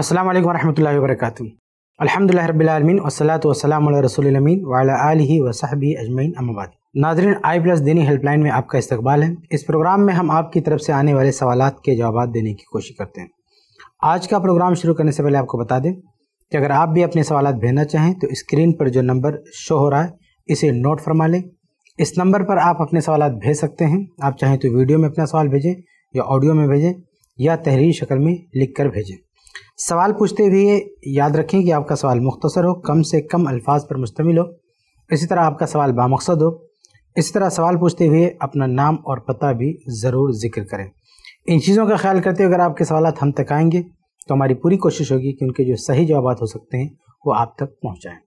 अस्सलाम वालेकुम रहमतुल्लाहि व बरकातुहू अल्हम्दुलिल्लाह रब्बिल आलमीन वस्सलातु वस्सलाम अला रसूलिल अमीन व अला आलिहि व सहबी अजमैन अम्माबाद नाजरीन आई प्लस दीनी हेल्पलाइन में आपका इस्तकबाल है इस प्रोग्राम में हम आपकी तरफ से आने वाले सवाल के जवाब देने की कोशिश करते हैं आज का प्रोग्राम शुरू करने से पहले आपको बता दें कि अगर आप भी अपने सवाल भेजना चाहें तो स्क्रीन पर जो नंबर शो हो रहा है इसे नोट फरमा लें इस नंबर पर आप अपने सवाल भेज सकते हैं आप चाहें तो वीडियो में अपना सवाल भेजें या ऑडियो में भेजें या तहरीर शक्ल में लिख कर भेजें सवाल पूछते हुए याद रखें कि आपका सवाल मुख्तसर हो कम से कम अल्फाज पर मुश्तमिल हो इसी तरह आपका सवाल बामकसद हो इसी तरह सवाल पूछते हुए अपना नाम और पता भी ज़रूर जिक्र करें इन चीज़ों का ख्याल करते हुए अगर आपके सवाल हम तक आएंगे तो हमारी पूरी कोशिश होगी कि उनके जो सही जवाब हो सकते हैं वो आप तक पहुँचाएँ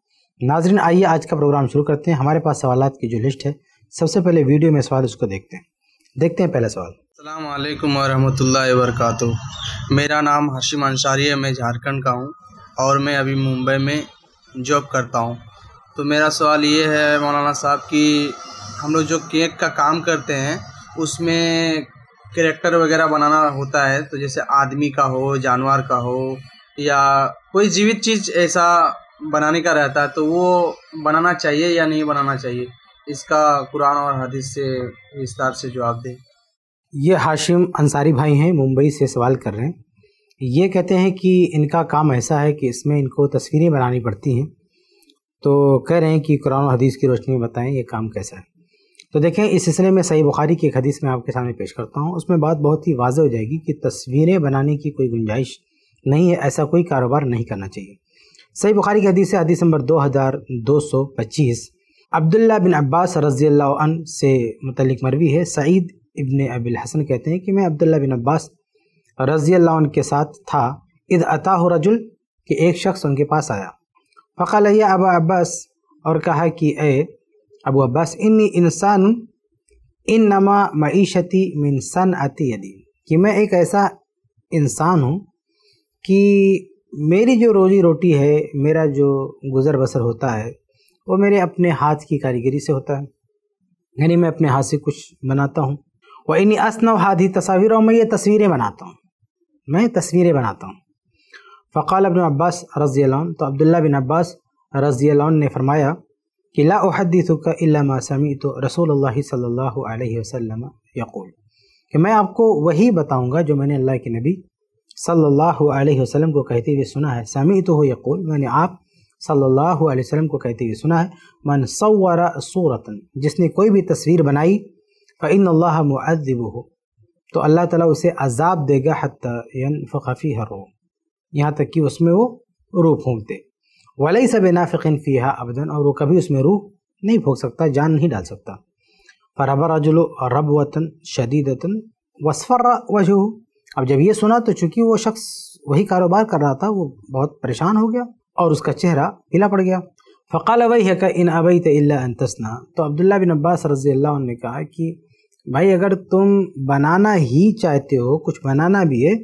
नाजरन आइए आज का प्रोग्राम शुरू करते हैं हमारे पास सवाल की जो लिस्ट है सबसे पहले वीडियो में सवाल उसको देखते हैं देखते हैं पहला सवाल अल्लाम वरम्ह वरक मेरा नाम हशिम अंसारी है मैं झारखंड का हूँ और मैं अभी मुंबई में जॉब करता हूँ तो मेरा सवाल ये है मौलाना साहब कि हम लोग जो केक का काम करते हैं उसमें करेक्टर वगैरह बनाना होता है तो जैसे आदमी का हो जानवर का हो या कोई जीवित चीज़ ऐसा बनाने का रहता है तो वो बनाना चाहिए या नहीं बनाना चाहिए इसका कुरान और हदीस से विस्तार से जवाब दें ये हाशिम अंसारी भाई हैं मुंबई से सवाल कर रहे हैं ये कहते हैं कि इनका काम ऐसा है कि इसमें इनको तस्वीरें बनानी पड़ती हैं तो कह रहे हैं कि कुरान और हदीस की रोशनी में बताएं ये काम कैसा है तो देखें इस सिलसिले में सही बुखारी की एक हदीस मैं आपके सामने पेश करता हूँ उसमें बात बहुत ही वाजह हो जाएगी कि तस्वीरें बनाने की कोई गुंजाइश नहीं है ऐसा कोई कारोबार नहीं करना चाहिए सही बुखारी की हदीस है हदीस नंबर दो हज़ार दो सौ पच्चीस अब्दुल्ला बिन अब्बास रजी अल्लाह से मतलब मरवी है सईद इबन अबिल हसन कहते हैं कि मैं अब्दुल्ला बिन अब्बास रज़ी अल्लाह उनके साथ था इद अता रजुल कि एक शख्स उनके पास आया फ़कल या अबा अब्बास और कहा कि ए अबू अब्बास इन इंसान इन नमा मीशती मिन सन अति यदि कि मैं एक ऐसा इंसान हूँ कि मेरी जो रोजी रोटी है मेरा जो गुज़र बसर होता है वो मेरे अपने हाथ की कारीगरी से होता है यानी मैं अपने हाथ से कुछ बनाता हूँ व इन असनव हादी तस्वीरों में ये तस्वीरें बनाता हूँ मैं तस्वीरें बनाता हूँ फ़काल अबिन अब्बास रज़ी तो अब्दुल्ला बिन अब्बास रज़ी ने फरमाया कि ला का समी तो रसूल सल्ला यकूल कि मैं आपको वही बताऊंगा जो मैंने अल्लाह के नबी सल्लल्लाहु अलैहि वसल्लम को कहते हुए सुना है समी तो हो यकूल मैंने आप सल्लल्लाहु अलैहि वसल्लम को कहते हुए सुना है मन सवरा सूरतन जिसने कोई भी तस्वीर बनाई फ़ैन अल्लाह मुआब हो तो अल्लाह ताला उसे अजाब देगा हतन फ़ी हर यहाँ तक कि उसमें वो रूह फूँकते वाली सब नाफ़िन फ़ीहा अबदन और वो कभी उसमें रूह नहीं फूँक सकता जान नहीं डाल सकता फ़रबर रजुल रब वतन शदीदतन वसफ़र वजह अब जब ये सुना तो चूँकि वो शख्स वही कारोबार कर रहा था वो बहुत परेशान हो गया और उसका चेहरा पीला पड़ गया फ़काल अवई है का इन अबई तल्ला तस्ना तो अब्दुल्ला बिन अब्बास रज़ी अल्लाह ने कहा कि भाई अगर तुम बनाना ही चाहते हो कुछ बनाना भी है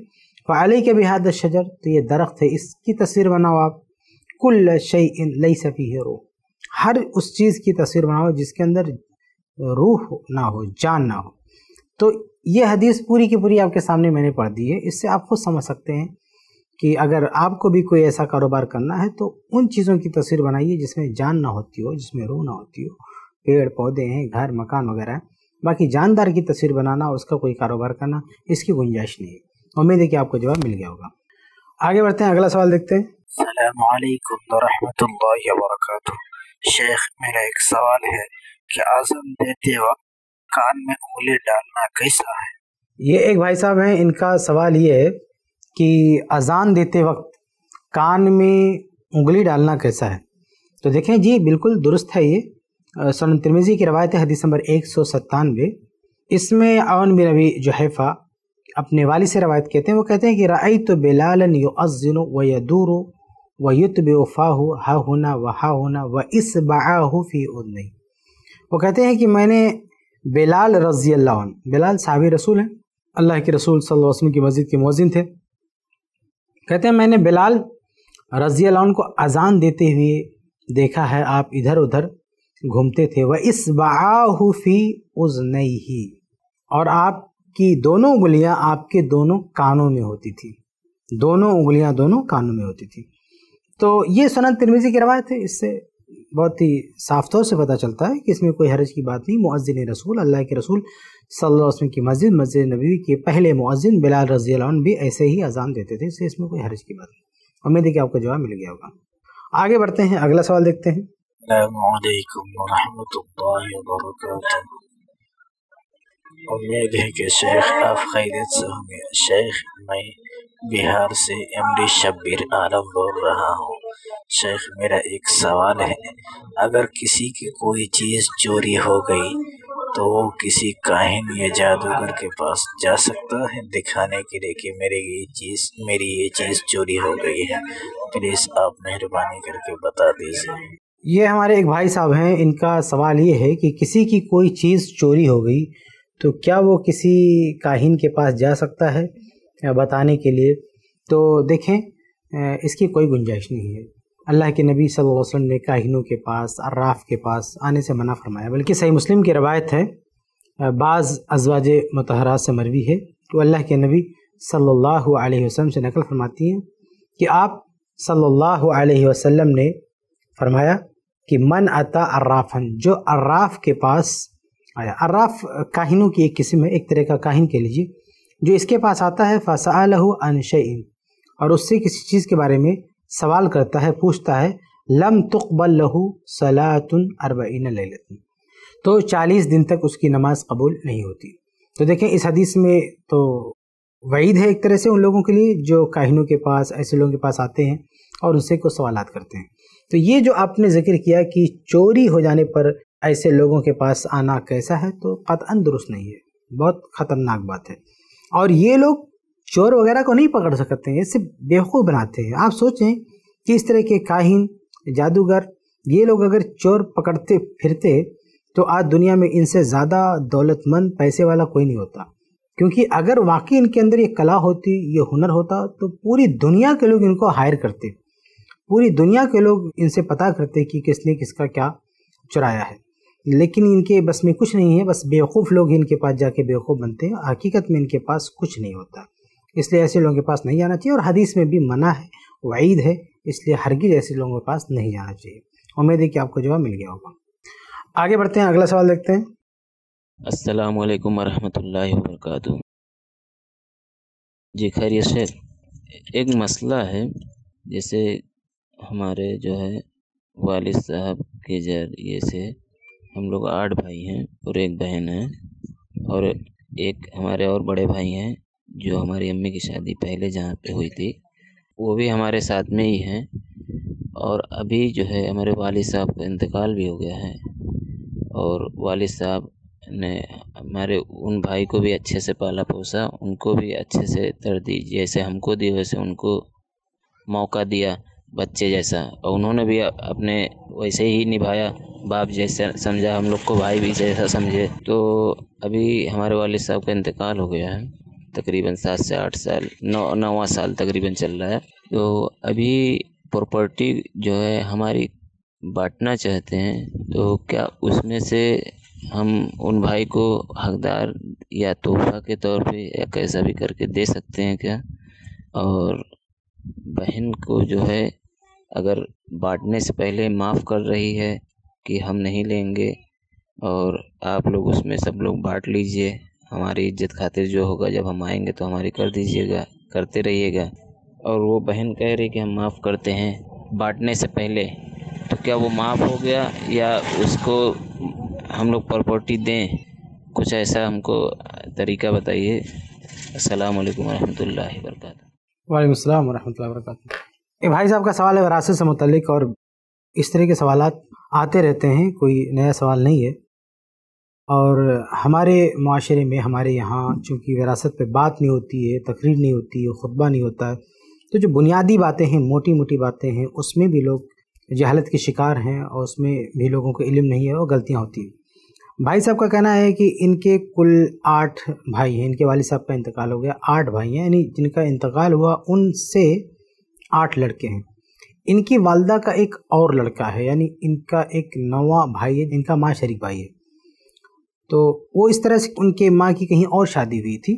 फ़ाली के बिहाद शजर तो ये दरख्त है इसकी तस्वीर बनाओ आप कुल शई लई सफ़ी है रूह हर उस चीज़ की तस्वीर बनाओ जिसके अंदर रूह ना हो जान ना हो तो ये हदीस पूरी की पूरी आपके सामने मैंने पढ़ दी है इससे आप खुद समझ सकते हैं कि अगर आपको भी कोई ऐसा कारोबार करना है तो उन चीज़ों की तस्वीर बनाइए जिसमें जान ना होती हो जिसमें रूह ना होती हो पेड़ पौधे हैं घर मकान वगैरह बाकी जानदार की तस्वीर बनाना उसका कोई कारोबार करना इसकी गुंजाइश नहीं है उम्मीद है कि आपको जवाब मिल गया होगा आगे बढ़ते हैं अगला सवाल देखते हैं शेख मेरा एक सवाल है कि आजम देते वक्त कान में उंगली डालना कैसा है ये एक भाई साहब हैं इनका सवाल ये है कि अजान देते वक्त कान में उंगली डालना कैसा है तो देखें जी बिल्कुल दुरुस्त है ये सन तिरमिजी की रवायत है हदीस नंबर एक सौ सत्तानवे इसमें अवन बिन अबी जहैफ़ा अपने वाली से रवायत कहते हैं वो कहते हैं कि राई तो बिलाल यो अज़िन व यदूर व युत हो हा होना व हा होना व इस बाहू फ़ी नहीं वो कहते हैं कि मैंने बिलाल रजी अल्लाह बिलाल साहब रसूल हैं अल्लाह के रसूल सल वसम की मस्जिद के मौजिन थे कहते हैं मैंने बिलाल रजी को अजान देते हुए देखा है आप इधर उधर घूमते थे वह इस बाहूफी उज नई ही और आपकी दोनों उंगलियां आपके दोनों कानों में होती थी दोनों उंगलियां दोनों कानों में होती थी तो ये सनत तिरमिजी की रवायत है इससे बहुत ही साफ तौर से पता चलता है कि इसमें कोई हरज की बात नहीं मुआजिन रसूल अल्लाह के रसूल सल्लल्लाहु अलैहि वसल्लम की मस्जिद मस्जिद नबी के पहले मुआजिन बिलाल रजी भी ऐसे ही अजान देते थे इससे इसमें कोई हरज की बात नहीं उम्मीद है कि आपको जवाब मिल गया होगा आगे बढ़ते हैं अगला सवाल देखते हैं السلام عليكم ورحمة الله وبركاته उम्मीद है कि शेख आप खैरियत से होंगे शेख मैं बिहार से एमडी शब्बीर आलम बोल रहा हूँ शेख मेरा एक सवाल है अगर किसी की कोई चीज़ चोरी हो गई तो वो किसी काहिन या जादूगर के पास जा सकता है दिखाने के लिए कि मेरी ये चीज़ मेरी ये चीज़ चोरी हो गई है प्लीज़ आप मेहरबानी करके बता दीजिए ये हमारे एक भाई साहब हैं इनका सवाल ये है कि किसी की कोई चीज़ चोरी हो गई तो क्या वो किसी काहिन के पास जा सकता है बताने के लिए तो देखें इसकी कोई गुंजाइश नहीं है अल्लाह के नबी सल्लल्लाहु अलैहि वसल्लम ने काहिनों के पास अर्राफ के पास आने से मना फरमाया बल्कि सही मुस्लिम की रवायत है बाज़ अजवाज मतहरा से मरवी है तो अल्लाह के नबी सल्ला वसम से नकल फरमाती हैं कि आप सल्ला अलैहि ने फरमाया कि मन अता अर्राफन जो अर्राफ के पास आया अर्राफ काहिनों की एक किस्म है एक तरह का काहिन कह लीजिए जो इसके पास आता है फ़सा लहू अनशन और उससे किसी चीज़ के बारे में सवाल करता है पूछता है लम तुकबल लहू सलातन अरबन लतन तो चालीस दिन तक उसकी नमाज कबूल नहीं होती तो देखें इस हदीस में तो वईद है एक तरह से उन लोगों के लिए जो काहिनों के पास ऐसे लोगों के पास आते हैं और उनसे कुछ सवाल करते हैं तो ये जो आपने जिक्र किया कि चोरी हो जाने पर ऐसे लोगों के पास आना कैसा है तो कतअन दुरुस्त नहीं है बहुत ख़तरनाक बात है और ये लोग चोर वगैरह को नहीं पकड़ सकते हैं सिर्फ बेवकूफ़ बनाते हैं आप सोचें कि इस तरह के काहिन जादूगर ये लोग अगर चोर पकड़ते फिरते तो आज दुनिया में इनसे ज़्यादा दौलतमंद पैसे वाला कोई नहीं होता क्योंकि अगर वाकई इनके अंदर ये कला होती ये हुनर होता तो पूरी दुनिया के लोग इनको हायर करते पूरी दुनिया के लोग इनसे पता करते कि किसने किसका क्या चुराया है लेकिन इनके बस में कुछ नहीं है बस बेवकूफ़ लोग इनके पास जाके बेवकूफ़ बनते हैं हकीकत में इनके पास कुछ नहीं होता इसलिए ऐसे लोगों के पास नहीं जाना चाहिए और हदीस में भी मना है वईद है इसलिए हरगिज ऐसे लोगों के पास नहीं जाना चाहिए उम्मीद है कि आपको जवाब मिल गया होगा आगे बढ़ते हैं अगला सवाल देखते हैं अस्सलाम वालेकुम वरहमतुल्लाहि वबरकातु जी खैरियत से एक मसला है जैसे हमारे जो है वालिद साहब के ज़रिए से हम लोग आठ भाई हैं और एक बहन है और एक हमारे और बड़े भाई हैं जो हमारी अम्मी की शादी पहले जहाँ पे हुई थी वो भी हमारे साथ में ही हैं और अभी जो है हमारे वालिद साहब का इंतकाल भी हो गया है और वालिद साहब ने हमारे उन भाई को भी अच्छे से पाला पोसा उनको भी अच्छे से दी जैसे हमको दी वैसे उनको मौका दिया बच्चे जैसा और उन्होंने भी अपने वैसे ही निभाया बाप जैसा समझा हम लोग को भाई भी जैसा समझे तो अभी हमारे वाले साहब का इंतकाल हो गया है तकरीबन सात से आठ साल नौ नौवा साल तकरीबन चल रहा है तो अभी प्रॉपर्टी जो है हमारी बांटना चाहते हैं तो क्या उसमें से हम उन भाई को हकदार या तोहफा के तौर पे या कैसा भी करके दे सकते हैं क्या और बहन को जो है अगर बाँटने से पहले माफ़ कर रही है कि हम नहीं लेंगे और आप लोग उसमें सब लोग बाँट लीजिए हमारी इज़्ज़त खातिर जो होगा जब हम आएंगे तो हमारी कर दीजिएगा करते रहिएगा और वो बहन कह रही कि हम माफ़ करते हैं बाँटने से पहले तो क्या वो माफ़ हो गया या उसको हम लोग प्रॉपर्टी दें कुछ ऐसा हमको तरीका बताइए असलकम वरहमल वर्का वाईक अस्सलाम वरक भाई साहब का सवाल है वरासत से मुतलिक और इस तरह के सवाल आते रहते हैं कोई नया सवाल नहीं है और हमारे माशरे में हमारे यहाँ चूँकि विरासत पर बात नहीं होती है तकरीर नहीं होती है खुतबा नहीं होता है तो जो बुनियादी बातें हैं मोटी मोटी बातें हैं उसमें भी लोग जहालत के शिकार हैं और उसमें भी लोगों को इलम नहीं है और गलतियाँ होती हैं भाई साहब का कहना है कि इनके कुल आठ भाई हैं इनके वाली साहब का इंतकाल हो गया आठ भाई हैं यानी जिनका इंतकाल हुआ उनसे आठ लड़के हैं इनकी वालदा का एक और लड़का है यानी इनका एक नवा भाई है जिनका माँ शरीक भाई है तो वो इस तरह से उनके माँ की कहीं और शादी हुई थी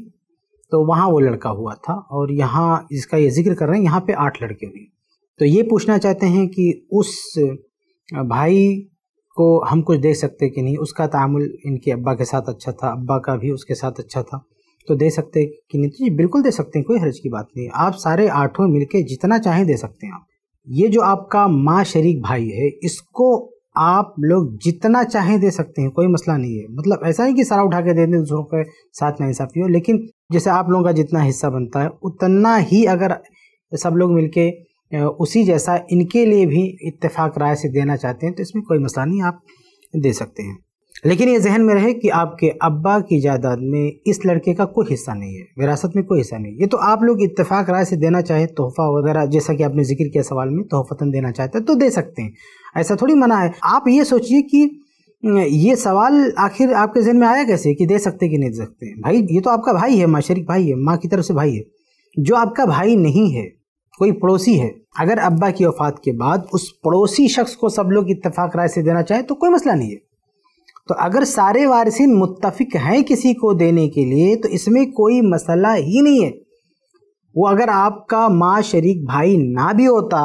तो वहाँ वो लड़का हुआ था और यहाँ इसका ये जिक्र कर रहे हैं यहाँ पे आठ लड़के हुए तो ये पूछना चाहते हैं कि उस भाई को हम कुछ दे सकते कि नहीं उसका तामुल इनके अब्बा के साथ अच्छा था अब्बा का भी उसके साथ अच्छा था तो दे सकते कि नहीं तो जी बिल्कुल दे सकते हैं कोई हर्ज की बात नहीं आप सारे आठों के जितना चाहें दे सकते हैं आप ये जो आपका माँ शरीक भाई है इसको आप लोग जितना चाहें दे सकते हैं कोई मसला नहीं है मतलब ऐसा ही कि सारा उठा के दे दें दूसरों के साथ ना इंसाफी हो लेकिन जैसे आप लोगों का जितना हिस्सा बनता है उतना ही अगर सब लोग मिलके उसी जैसा इनके लिए भी इत्तेफाक राय से देना चाहते हैं तो इसमें कोई मसला नहीं आप दे सकते हैं लेकिन ये जहन में रहे कि आपके अब्बा की जायदाद में इस लड़के का कोई हिस्सा नहीं है विरासत में कोई हिस्सा नहीं ये तो आप लोग इत्तेफाक राय से देना चाहे तोहफा वगैरह जैसा कि आपने जिक्र किया सवाल में तोहफतन देना चाहते हैं तो दे सकते हैं ऐसा थोड़ी मना है आप ये सोचिए कि ये सवाल आखिर आपके जहन में आया कैसे कि दे सकते कि नहीं दे सकते भाई ये तो आपका भाई है माशरिक भाई है माँ की तरफ से भाई है जो आपका भाई नहीं है कोई पड़ोसी है अगर अब्बा की वफात के बाद उस पड़ोसी शख्स को सब लोग इतफाक़ राय से देना चाहें तो कोई मसला नहीं है तो अगर सारे वारसिन मुतफिक हैं किसी को देने के लिए तो इसमें कोई मसला ही नहीं है वो अगर आपका माँ शरीक भाई ना भी होता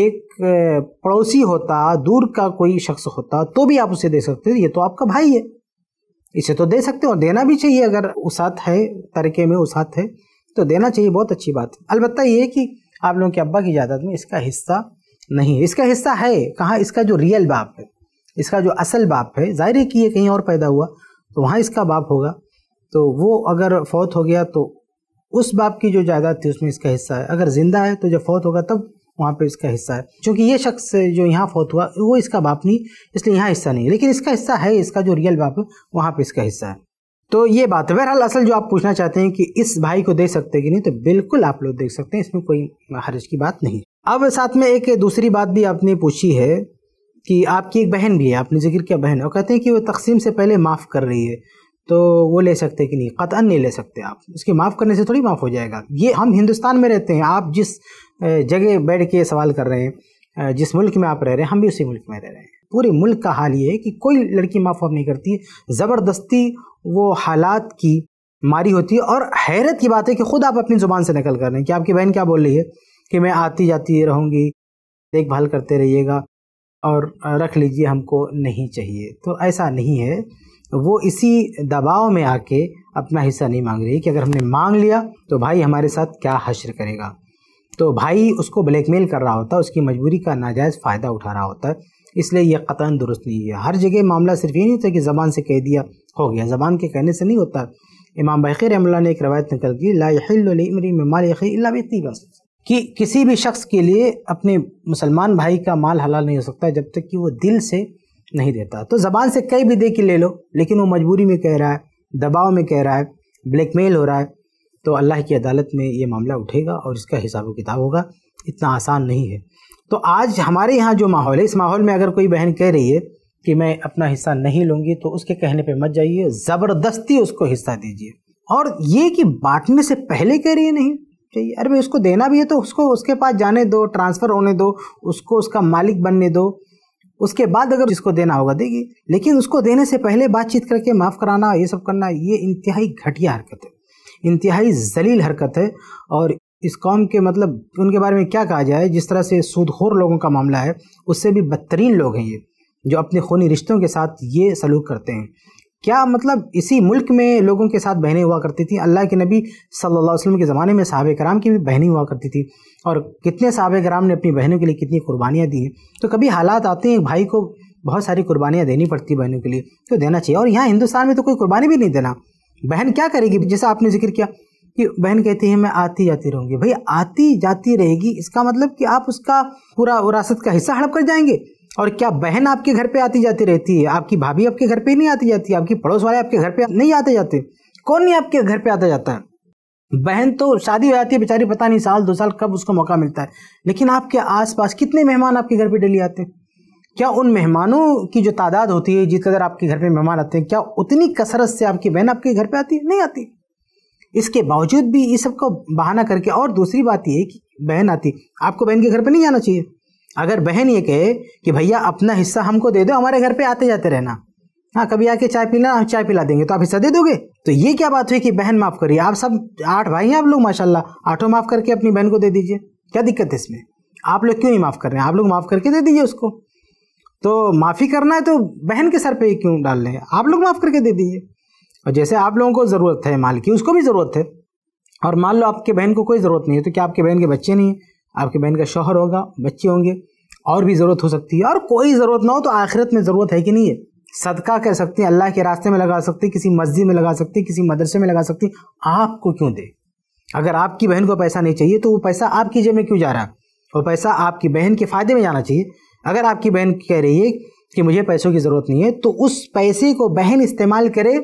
एक पड़ोसी होता दूर का कोई शख्स होता तो भी आप उसे दे सकते ये तो आपका भाई है इसे तो दे सकते हो और देना भी चाहिए अगर उसात है तरीके में उसात है तो देना चाहिए बहुत अच्छी बात है अलबत् ये कि आप लोगों के अब्बा की जायदाद में इसका हिस्सा नहीं है इसका हिस्सा है कहाँ इसका जो रियल बाप है इसका जो असल बाप है जाहिर है कि ये कहीं और पैदा हुआ तो वहाँ इसका बाप होगा तो वो अगर फौत हो गया तो उस बाप की जो जायदाद थी उसमें इसका हिस्सा है अगर ज़िंदा है तो जब फौत होगा तब वहाँ पे इसका हिस्सा है क्योंकि ये शख्स जो यहाँ फौत हुआ वो इसका बाप नहीं इसलिए यहाँ हिस्सा नहीं लेकिन इसका हिस्सा है इसका जो रियल बाप है वहाँ पर इसका हिस्सा है तो ये बात है बहरहाल असल जो आप पूछना चाहते हैं कि इस भाई को दे सकते कि नहीं तो बिल्कुल आप लोग देख सकते हैं इसमें कोई हर्ज की बात नहीं अब साथ में एक दूसरी बात भी आपने पूछी है कि आपकी एक बहन भी है आपने जिक्र किया बहन और कहते हैं कि वो तकसीम से पहले माफ़ कर रही है तो वो ले सकते कि नहीं कतन नहीं ले सकते आप उसके माफ़ करने से थोड़ी माफ़ हो जाएगा ये हम हिंदुस्तान में रहते हैं आप जिस जगह बैठ के सवाल कर रहे हैं जिस मुल्क में आप रह रहे हैं हम भी उसी मुल्क में रह रहे हैं पूरे मुल्क का हाल ये है कि कोई लड़की माफ़ नहीं करती है ज़बरदस्ती वो हालात की मारी होती है और हैरत की बात है कि खुद आप अपनी ज़ुबान से नकल कर रहे हैं कि आपकी बहन क्या बोल रही है कि मैं आती जाती रहूँगी देखभाल करते रहिएगा और रख लीजिए हमको नहीं चाहिए तो ऐसा नहीं है वो इसी दबाव में आके अपना हिस्सा नहीं मांग रही कि अगर हमने मांग लिया तो भाई हमारे साथ क्या हशर करेगा तो भाई उसको ब्लैकमेल कर रहा होता है उसकी मजबूरी का नाजायज़ फ़ायदा उठा रहा होता है इसलिए यह कतान दुरुस्त नहीं है हर जगह मामला सिर्फ ये नहीं होता कि ज़बान से कह दिया हो गया ज़बान के कहने से नहीं होता इमाम बखी रहमल्ला ने एक रवायत निकल की लाखी बस कि किसी भी शख्स के लिए अपने मुसलमान भाई का माल हलाल नहीं हो सकता जब तक कि वो दिल से नहीं देता तो ज़बान से कई भी दे के ले लो लेकिन वो मजबूरी में कह रहा है दबाव में कह रहा है ब्लैकमेल हो रहा है तो अल्लाह की अदालत में ये मामला उठेगा और इसका हिसाब किताब होगा इतना आसान नहीं है तो आज हमारे यहाँ जो माहौल है इस माहौल में अगर कोई बहन कह रही है कि मैं अपना हिस्सा नहीं लूँगी तो उसके कहने पर मत जाइए ज़बरदस्ती उसको हिस्सा दीजिए और ये कि बांटने से पहले कह रही है नहीं चाहिए अरे भाई उसको देना भी है तो उसको उसके पास जाने दो ट्रांसफ़र होने दो उसको उसका मालिक बनने दो उसके बाद अगर जिसको देना होगा देगी लेकिन उसको देने से पहले बातचीत करके माफ़ कराना ये सब करना ये इंतहाई घटिया हरकत है इंतहाई जलील हरकत है और इस कौम के मतलब उनके बारे में क्या कहा जाए जिस तरह से सूदखोर लोगों का मामला है उससे भी बदतरीन लोग हैं ये जो अपने खूनी रिश्तों के साथ ये सलूक करते हैं क्या मतलब इसी मुल्क में लोगों के साथ बहनें हुआ करती थी अल्लाह के नबी सल्लल्लाहु अलैहि वसल्लम के ज़माने में साहब कराम की भी बहनें हुआ करती थी और कितने सहाब कराम ने अपनी बहनों के लिए कितनी कुर्बानियाँ दी हैं तो कभी हालात आते हैं एक भाई को बहुत सारी कुर्बानियाँ देनी पड़ती बहनों के लिए तो देना चाहिए और यहाँ हिंदुस्तान में तो कोई कुर्बानी भी नहीं देना बहन क्या करेगी जैसा आपने जिक्र किया कि बहन कहती है मैं आती जाती रहूँगी भाई आती जाती रहेगी इसका मतलब कि आप उसका पूरा विरासत का हिस्सा हड़प कर जाएंगे और क्या बहन आपके घर पे आती जाती रहती है आपकी भाभी आपके घर पे नहीं आती जाती आपकी पड़ोस वाले आपके घर पे नहीं आते जाते कौन नहीं आपके घर पे आता जाता है बहन तो शादी हो जाती है बेचारी पता नहीं साल दो साल कब उसको मौका मिलता है लेकिन आपके आसपास कितने मेहमान आपके घर पे डेली आते हैं क्या उन मेहमानों की जो तादाद होती है जिस कदर आपके घर पे मेहमान आते हैं क्या उतनी कसरत से आपकी बहन आपके घर पे आती है नहीं आती इसके बावजूद भी ये सबको बहाना करके और दूसरी बात ये कि बहन आती आपको बहन के घर पे नहीं जाना चाहिए अगर बहन ये कहे कि भैया अपना हिस्सा हमको दे दो हमारे घर पे आते जाते रहना हाँ कभी आके चाय पीना हम चाय पिला देंगे तो आप हिस्सा दे दोगे तो ये क्या बात हुई कि बहन माफ़ करिए आप सब आठ भाई हैं आप लोग माशाल्लाह आठों माफ़ करके अपनी बहन को दे दीजिए क्या दिक्कत है इसमें आप लोग क्यों नहीं माफ़ कर रहे हैं आप लोग माफ़ करके दे दीजिए उसको तो माफ़ी करना है तो बहन के सर पर क्यों डाल रहे हैं आप लोग माफ़ करके दे दीजिए और जैसे आप लोगों को ज़रूरत है माल की उसको भी ज़रूरत है और मान लो आपके बहन को कोई ज़रूरत नहीं है तो क्या आपके बहन के बच्चे नहीं हैं आपके बहन का शोहर होगा बच्चे होंगे और भी ज़रूरत हो सकती है और कोई ज़रूरत ना हो तो आखिरत में ज़रूरत है कि नहीं है सदका कर सकते हैं अल्लाह के रास्ते में लगा सकते हैं किसी मस्जिद में लगा सकते हैं किसी मदरसे में लगा सकते हैं आपको क्यों दे अगर आपकी बहन को पैसा नहीं चाहिए तो वो पैसा आपकी जेब में क्यों जा रहा है वो पैसा आपकी बहन के फ़ायदे में जाना चाहिए अगर आपकी बहन कह रही है कि मुझे पैसों की ज़रूरत नहीं है तो उस पैसे को बहन इस्तेमाल करे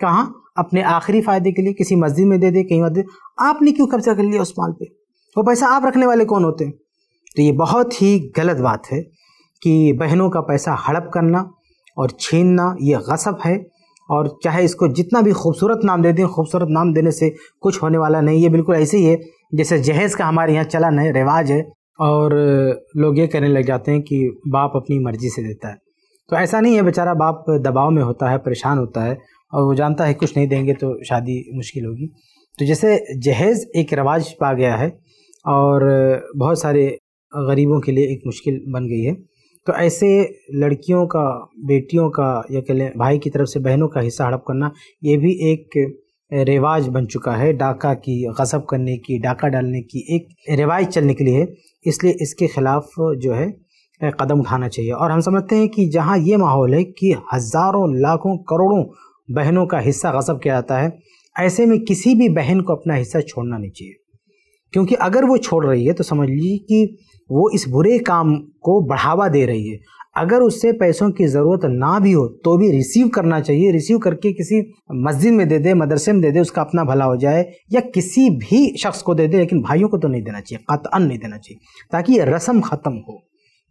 कहाँ अपने आखिरी फ़ायदे के लिए किसी मस्जिद में दे दे कहीं दे आपने क्यों कब्जा कर लिया उस माल पे वो पैसा आप रखने वाले कौन होते हैं तो ये बहुत ही गलत बात है कि बहनों का पैसा हड़प करना और छीनना ये गसब है और चाहे इसको जितना भी खूबसूरत नाम दे दें खूबसूरत नाम देने से कुछ होने वाला नहीं ये बिल्कुल ऐसे ही है जैसे जहेज़ का हमारे यहाँ चलन है रिवाज है और लोग ये कहने लग जाते हैं कि बाप अपनी मर्ज़ी से देता है तो ऐसा नहीं है बेचारा बाप दबाव में होता है परेशान होता है और वो जानता है कुछ नहीं देंगे तो शादी मुश्किल होगी तो जैसे जहेज़ एक रवाज पा गया है और बहुत सारे गरीबों के लिए एक मुश्किल बन गई है तो ऐसे लड़कियों का बेटियों का या कह लें भाई की तरफ से बहनों का हिस्सा हड़प करना ये भी एक रिवाज बन चुका है डाका की गसब करने की डाका डालने की एक रिवाज चल निकली है इसलिए इसके ख़िलाफ़ जो है कदम उठाना चाहिए और हम समझते हैं कि जहाँ ये माहौल है कि हज़ारों लाखों करोड़ों बहनों का हिस्सा गज़ब किया जाता है ऐसे में किसी भी बहन को अपना हिस्सा छोड़ना नहीं चाहिए क्योंकि अगर वो छोड़ रही है तो समझ लीजिए कि वो इस बुरे काम को बढ़ावा दे रही है अगर उससे पैसों की ज़रूरत ना भी हो तो भी रिसीव करना चाहिए रिसीव करके किसी मस्जिद में दे दे मदरसे में दे दे उसका अपना भला हो जाए या किसी भी शख्स को दे दे लेकिन भाइयों को तो नहीं देना चाहिए कतअन नहीं देना चाहिए ताकि ये रस्म ख़त्म हो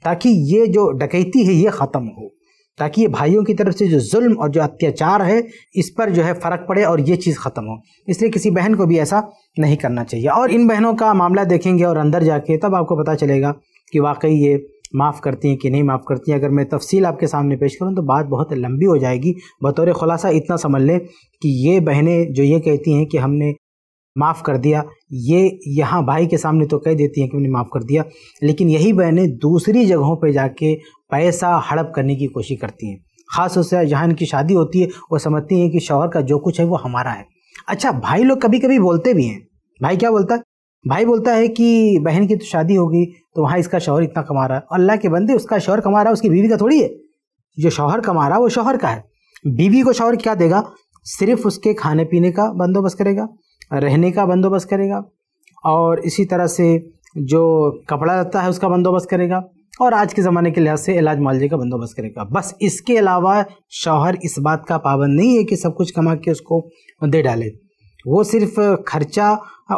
ताकि ये जो डकैती है ये ख़त्म हो ताकि ये भाइयों की तरफ से जो जुल्म और जो अत्याचार है इस पर जो है फ़र्क पड़े और ये चीज़ ख़त्म हो इसलिए किसी बहन को भी ऐसा नहीं करना चाहिए और इन बहनों का मामला देखेंगे और अंदर जाके तब आपको पता चलेगा कि वाकई ये माफ़ करती हैं कि नहीं माफ़ करती हैं अगर मैं तफसील आपके सामने पेश करूं तो बात बहुत लंबी हो जाएगी बतौर ख़ुलासा इतना समझ लें कि ये बहनें जो ये कहती हैं कि हमने माफ़ कर दिया ये यहाँ भाई के सामने तो कह देती हैं कि हमने माफ़ कर दिया लेकिन यही बहनें दूसरी जगहों पे जाके पैसा हड़प करने की कोशिश करती हैं ख़ास तौर से जहाँ इनकी शादी होती है वो समझती हैं कि शौहर का जो कुछ है वो हमारा है अच्छा भाई लोग कभी कभी बोलते भी हैं भाई क्या बोलता है भाई बोलता है कि बहन की तो शादी होगी तो वहाँ इसका शौहर इतना कमा रहा है अल्लाह के बंदे उसका शौहर कमा रहा है उसकी बीवी का थोड़ी है जो शौहर कमा रहा है वो शौहर का है बीवी को शौहर क्या देगा सिर्फ उसके खाने पीने का बंदोबस्त करेगा रहने का बंदोबस्त करेगा और इसी तरह से जो कपड़ा रहता है उसका बंदोबस्त करेगा और आज के ज़माने के लिहाज से इलाज मुआवजे का बंदोबस्त करेगा बस इसके अलावा शौहर इस बात का पाबंद नहीं है कि सब कुछ कमा के उसको दे डाले वो सिर्फ खर्चा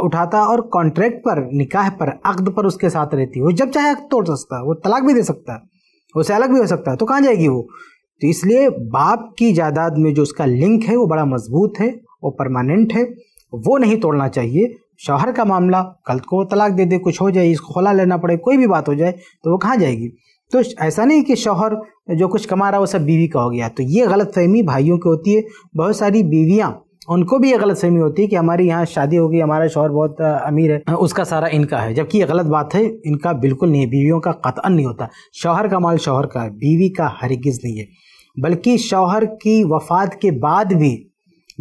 उठाता और कॉन्ट्रैक्ट पर निकाह पर अकद पर उसके साथ रहती है वो जब चाहे अक्द तोड़ सकता है वो तलाक भी दे सकता है उसे अलग भी हो सकता है तो कहाँ जाएगी वो तो इसलिए बाप की जायदाद में जो उसका लिंक है वो बड़ा मजबूत है वो परमानेंट है वो नहीं तोड़ना चाहिए शौहर का मामला कल को तलाक दे दे कुछ हो जाए इसको खोला लेना पड़े कोई भी बात हो जाए तो वो कहाँ जाएगी तो ऐसा नहीं कि शौहर जो कुछ कमा रहा है वो सब बीवी का हो गया तो ये गलत फहमी भाइयों की होती है बहुत सारी बीवियाँ उनको भी ये गलत फहमी होती है कि हमारी यहाँ शादी होगी हमारा शौहर बहुत अमीर है उसका सारा इनका है जबकि ये गलत बात है इनका बिल्कुल नहीं है बीवियों का कतअन नहीं होता शौहर का माल शौहर का है बीवी का हरगिज़ नहीं है बल्कि शौहर की वफात के बाद भी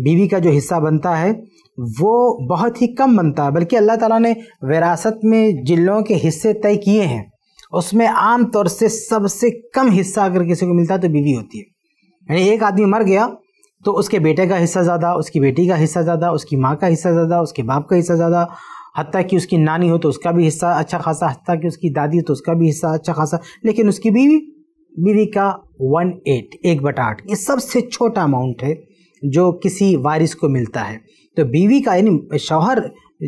बीवी का जो हिस्सा बनता है वो बहुत ही कम बनता है बल्कि अल्लाह ताला ने विरासत में जिलों के हिस्से तय किए हैं उसमें आम तौर से सबसे कम हिस्सा अगर किसी को मिलता है तो बीवी होती है यानी एक आदमी मर गया तो उसके बेटे का हिस्सा ज़्यादा उसकी बेटी का हिस्सा ज़्यादा उसकी माँ का हिस्सा ज़्यादा उसके बाप का हिस्सा ज़्यादा हती कि उसकी नानी हो तो उसका भी हिस्सा अच्छा खासा हती कि उसकी दादी हो तो उसका भी हिस्सा अच्छा खासा लेकिन उसकी बीवी बीवी का वन एट एक बटा आठ ये सबसे छोटा अमाउंट है जो किसी वारिस को मिलता है तो बीवी का यानी शौहर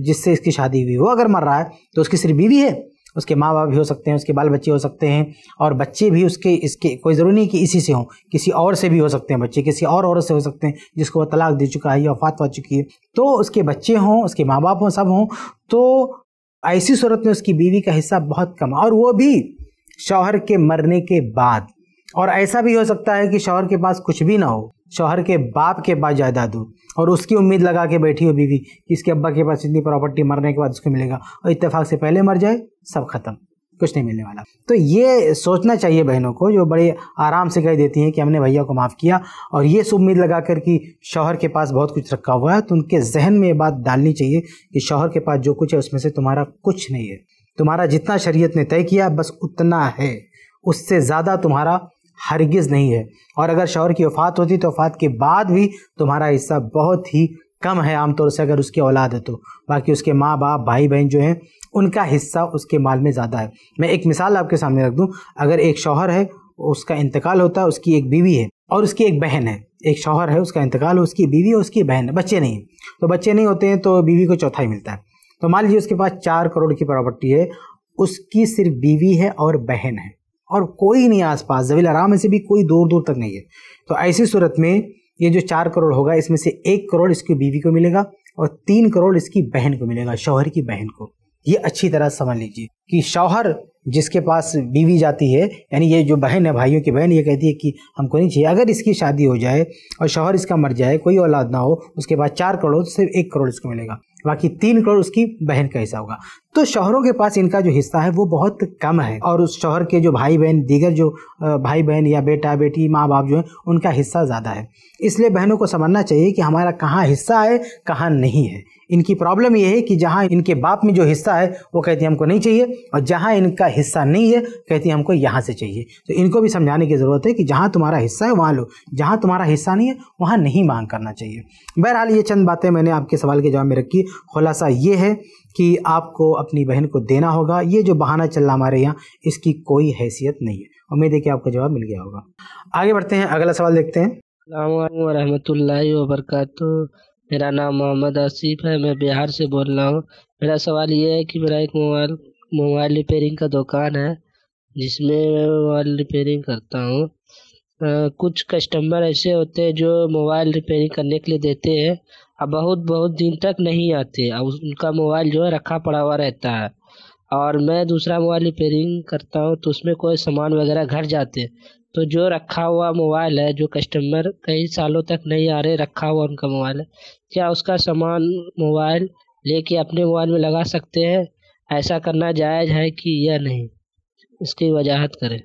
जिससे इसकी शादी हुई वो अगर मर रहा है तो उसकी सिर्फ बीवी है उसके माँ बाप भी हो सकते हैं उसके बाल बच्चे हो सकते हैं और बच्चे भी उसके इसके कोई ज़रूरी नहीं कि इसी से हों किसी और से भी हो सकते हैं बच्चे किसी और औरत से हो सकते हैं जिसको वो तलाक दे चुका है या वफात पा चुकी है तो उसके बच्चे हों उसके माँ बाप हों सब हों तो ऐसी सूरत में उसकी बीवी का हिस्सा बहुत कम और वो भी शौहर के मरने के बाद और ऐसा भी हो सकता है कि शौहर के पास कुछ भी ना हो शौहर के बाप के पास जायदाद हो और उसकी उम्मीद लगा के बैठी हो बीवी कि इसके अब्बा के पास इतनी प्रॉपर्टी मरने के बाद उसको मिलेगा और इतफाक़ से पहले मर जाए सब खत्म कुछ नहीं मिलने वाला तो ये सोचना चाहिए बहनों को जो बड़े आराम से कह देती हैं कि हमने भैया को माफ़ किया और ये उम्मीद लगा कर कि शौहर के पास बहुत कुछ रखा हुआ है तो उनके जहन में ये बात डालनी चाहिए कि शौहर के पास जो कुछ है उसमें से तुम्हारा कुछ नहीं है तुम्हारा जितना शरीयत ने तय किया बस उतना है उससे ज़्यादा तुम्हारा हरगिज़ नहीं है और अगर शौहर की वफ़ात होती तो वफ़ात के बाद भी तुम्हारा हिस्सा बहुत ही कम है आमतौर से अगर उसकी औलाद है तो बाकी उसके माँ बाप भाई बहन जो हैं उनका हिस्सा उसके माल में ज़्यादा है मैं एक मिसाल आपके सामने रख दूँ अगर एक शौहर है उसका इंतकाल होता है उसकी एक बीवी है और उसकी एक बहन है एक शौहर है उसका इंतकाल हो उसकी बीवी है उसकी बहन है बच्चे नहीं तो बच्चे नहीं होते हैं तो बीवी को चौथाई मिलता है तो मान लीजिए उसके पास चार करोड़ की प्रॉपर्टी है उसकी सिर्फ बीवी है और बहन है और कोई नहीं आसपास जवील आराम से भी कोई दूर दूर तक नहीं है तो ऐसी सूरत में ये जो चार करोड़ होगा इसमें से एक करोड़ इसकी बीवी को मिलेगा और तीन करोड़ इसकी बहन को मिलेगा शौहर की बहन को ये अच्छी तरह समझ लीजिए कि शौहर जिसके पास बीवी जाती है यानी ये जो बहन है भाइयों की बहन ये कहती है कि हमको नहीं चाहिए अगर इसकी शादी हो जाए और शौहर इसका मर जाए कोई औलाद ना हो उसके बाद चार करोड़ सिर्फ एक करोड़ इसको मिलेगा बाकी तीन करोड़ उसकी बहन का हिस्सा होगा तो शहरों के पास इनका जो हिस्सा है वो बहुत कम है और उस शहर के जो भाई बहन दीगर जो भाई बहन या बेटा बेटी माँ बाप जो है उनका हिस्सा ज़्यादा है इसलिए बहनों को समझना चाहिए कि हमारा कहाँ हिस्सा है कहाँ नहीं है इनकी प्रॉब्लम ये है कि जहाँ इनके बाप में जो हिस्सा है वो कहती हमको नहीं चाहिए और जहाँ इनका हिस्सा नहीं है कहती हमको यहाँ से चाहिए तो इनको भी समझाने की ज़रूरत है कि जहाँ तुम्हारा हिस्सा है वहाँ लो जहाँ तुम्हारा हिस्सा नहीं है वहाँ नहीं मांग करना चाहिए बहरहाल ये चंद बातें मैंने आपके सवाल के जवाब में रखी खुलासा ये है कि आपको अपनी बहन को देना होगा ये जो बहाना चल रहा हमारे यहाँ इसकी कोई हैसियत नहीं है उम्मीद है कि आपको जवाब मिल गया होगा आगे बढ़ते हैं अगला सवाल देखते हैं वरहमतुल्लाह वबरकत मेरा नाम मोहम्मद आसिफ है मैं बिहार से बोल रहा हूँ मेरा सवाल ये है कि मेरा एक मोबाइल मोबाइल रिपेयरिंग का दुकान है जिसमें मैं मोबाइल रिपेयरिंग करता हूँ कुछ कस्टमर ऐसे होते हैं जो मोबाइल रिपेयरिंग करने के लिए देते हैं अब बहुत बहुत दिन तक नहीं आते और उनका मोबाइल जो है रखा पड़ा हुआ रहता है और मैं दूसरा मोबाइल रिपेयरिंग करता हूँ तो उसमें कोई सामान वगैरह घर जाते तो जो रखा हुआ मोबाइल है जो कस्टमर कई सालों तक नहीं आ रहे रखा हुआ उनका मोबाइल है क्या उसका सामान मोबाइल लेके अपने मोबाइल में लगा सकते हैं ऐसा करना जायज़ है कि या नहीं इसकी वजाहत करें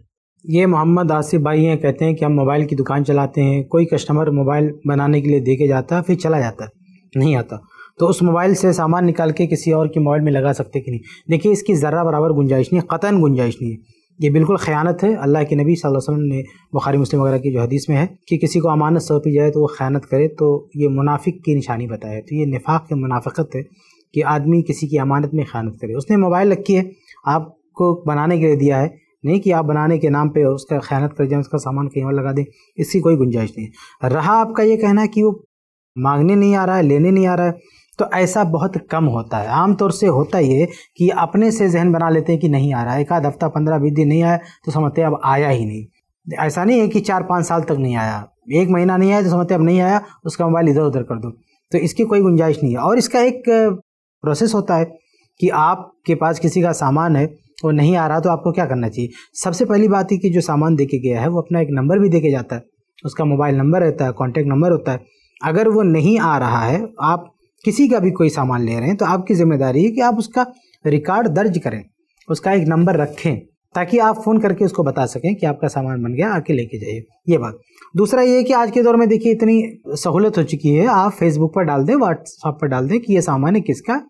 ये मोहम्मद आसिफ भाई हैं कहते हैं कि हम मोबाइल की दुकान चलाते हैं कोई कस्टमर मोबाइल बनाने के लिए दे के जाता है फिर चला जाता है नहीं आता तो उस मोबाइल से सामान निकाल के किसी और के मोबाइल में लगा सकते कि नहीं देखिए इसकी ज़रा बराबर गुंजाइश नहीं है क़तन गुंजाइश नहीं है ये बिल्कुल ख़यानत है अल्लाह के नबी सल्लल्लाहु अलैहि वसल्लम ने बुखारी मुस्लिम वगैरह की जो हदीस में है कि किसी को अमानत सौंपी जाए तो वो ख़यानत करे तो ये मुनाफिक की निशानी बताया तो ये निफाक की मुनाफ़त है कि आदमी किसी की अमानत में ख़यानत करे उसने मोबाइल रखी है आपको बनाने के लिए दिया है नहीं कि आप बनाने के नाम पे उसका ख्यानत कर जाए उसका सामान कहीं और लगा दें इसकी कोई गुंजाइश नहीं है रहा आपका ये कहना कि वो मांगने नहीं आ रहा है लेने नहीं आ रहा है तो ऐसा बहुत कम होता है आमतौर से होता ये कि अपने से जहन बना लेते हैं कि नहीं आ रहा है एक आध हफ्ता पंद्रह बीस दिन नहीं आया तो समझते अब आया ही नहीं ऐसा नहीं है कि चार पाँच साल तक नहीं आया एक महीना नहीं आया तो समझते अब नहीं आया उसका मोबाइल इधर उधर कर दो तो इसकी कोई गुंजाइश नहीं है और इसका एक प्रोसेस होता है कि आपके पास किसी का सामान है वो नहीं आ रहा तो आपको क्या करना चाहिए सबसे पहली बात है कि जो सामान देके गया है वो अपना एक नंबर भी देके जाता है उसका मोबाइल नंबर रहता है कॉन्टैक्ट नंबर होता है अगर वो नहीं आ रहा है आप किसी का भी कोई सामान ले रहे हैं तो आपकी जिम्मेदारी है कि आप उसका रिकॉर्ड दर्ज करें उसका एक नंबर रखें ताकि आप फ़ोन करके उसको बता सकें कि आपका सामान बन गया आके लेके जाइए ये बात दूसरा ये कि आज के दौर में देखिए इतनी सहूलत हो चुकी है आप फेसबुक पर डाल दें व्हाट्सअप पर डाल दें कि ये सामान है किसका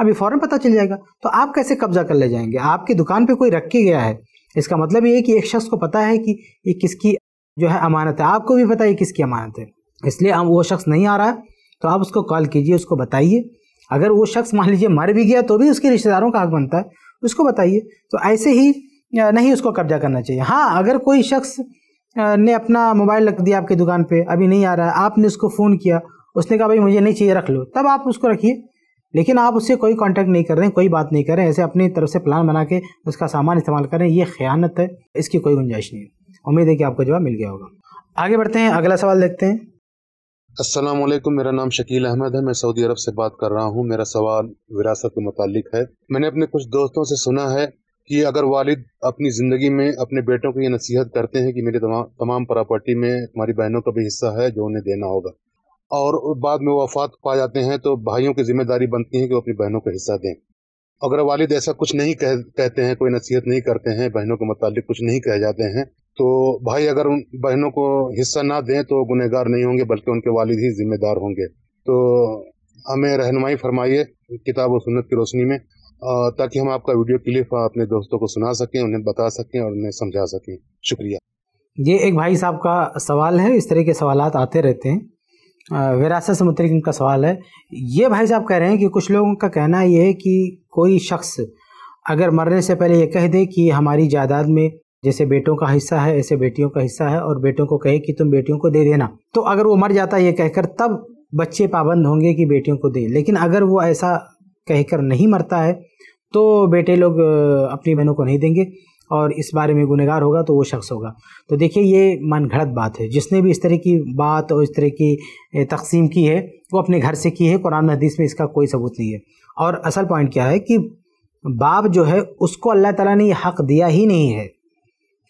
अभी फ़ौरन पता चल जाएगा तो आप कैसे कब्जा कर ले जाएंगे आपकी दुकान पर कोई रख के गया है इसका मतलब ये है कि एक शख्स को पता है कि ये किसकी जो है अमानत है आपको भी पता है किसकी अमानत है इसलिए हम वो शख्स नहीं आ रहा है तो आप उसको कॉल कीजिए उसको बताइए अगर वो शख्स मान लीजिए मर भी गया तो भी उसके रिश्तेदारों का हक बनता है उसको बताइए तो ऐसे ही नहीं उसको कब्जा करना चाहिए हाँ अगर कोई शख्स ने अपना मोबाइल रख दिया आपकी दुकान पे अभी नहीं आ रहा है आपने उसको फ़ोन किया उसने कहा भाई मुझे नहीं चाहिए रख लो तब आप उसको रखिए लेकिन आप उससे कोई कांटेक्ट नहीं कर रहे हैं कोई बात नहीं कर रहे हैं ऐसे अपनी तरफ से प्लान बना के उसका सामान इस्तेमाल कर रहे हैं ये ख़यानत है इसकी कोई गुंजाइश नहीं है उम्मीद है कि आपको जवाब मिल गया होगा आगे बढ़ते हैं अगला सवाल देखते हैं असलम मेरा नाम शकील अहमद है मैं सऊदी अरब से बात कर रहा हूँ मेरा सवाल विरासत के मुतालिक है मैंने अपने कुछ दोस्तों से सुना है कि अगर वालिद अपनी ज़िंदगी में अपने बेटों को ये नसीहत करते हैं कि मेरी तमाम प्रॉपर्टी में तुम्हारी बहनों का भी हिस्सा है जो उन्हें देना होगा और बाद में वफात पा जाते हैं तो भाइयों की जिम्मेदारी बनती है कि वो अपनी बहनों का हिस्सा दें अगर वालिद ऐसा कुछ नहीं कह कहते हैं कोई नसीहत नहीं करते हैं बहनों के मुतालिक कुछ नहीं कह जाते हैं तो भाई अगर उन बहनों को हिस्सा ना दें तो गुनहगार नहीं होंगे बल्कि उनके वालिद ही जिम्मेदार होंगे तो हमें रहनुमाई फरमाइए किताब और सुन्नत की रोशनी में ताकि हम आपका वीडियो क्लिप अपने दोस्तों को सुना सकें उन्हें बता सकें और उन्हें समझा सकें शुक्रिया ये एक भाई साहब का सवाल है इस तरह के सवाल आते रहते हैं विरासत से मुतरिक इनका सवाल है ये भाई साहब कह रहे हैं कि कुछ लोगों का कहना ये है कि कोई शख्स अगर मरने से पहले ये कह दे कि हमारी जायदाद में जैसे बेटों का हिस्सा है ऐसे बेटियों का हिस्सा है और बेटों को कहे कि तुम बेटियों को दे देना तो अगर वो मर जाता ये कहकर तब बच्चे पाबंद होंगे कि बेटियों को दें लेकिन अगर वो ऐसा कहकर नहीं मरता है तो बेटे लोग अपनी बहनों को नहीं देंगे और इस बारे में गुनहगार होगा तो वो शख्स होगा तो देखिए ये मन घड़त बात है जिसने भी इस तरह की बात और इस तरह की तकसीम की है वो अपने घर से की है कुरान हदीस में इसका कोई सबूत नहीं है और असल पॉइंट क्या है कि बाप जो है उसको अल्लाह ताला ने ये हक दिया ही नहीं है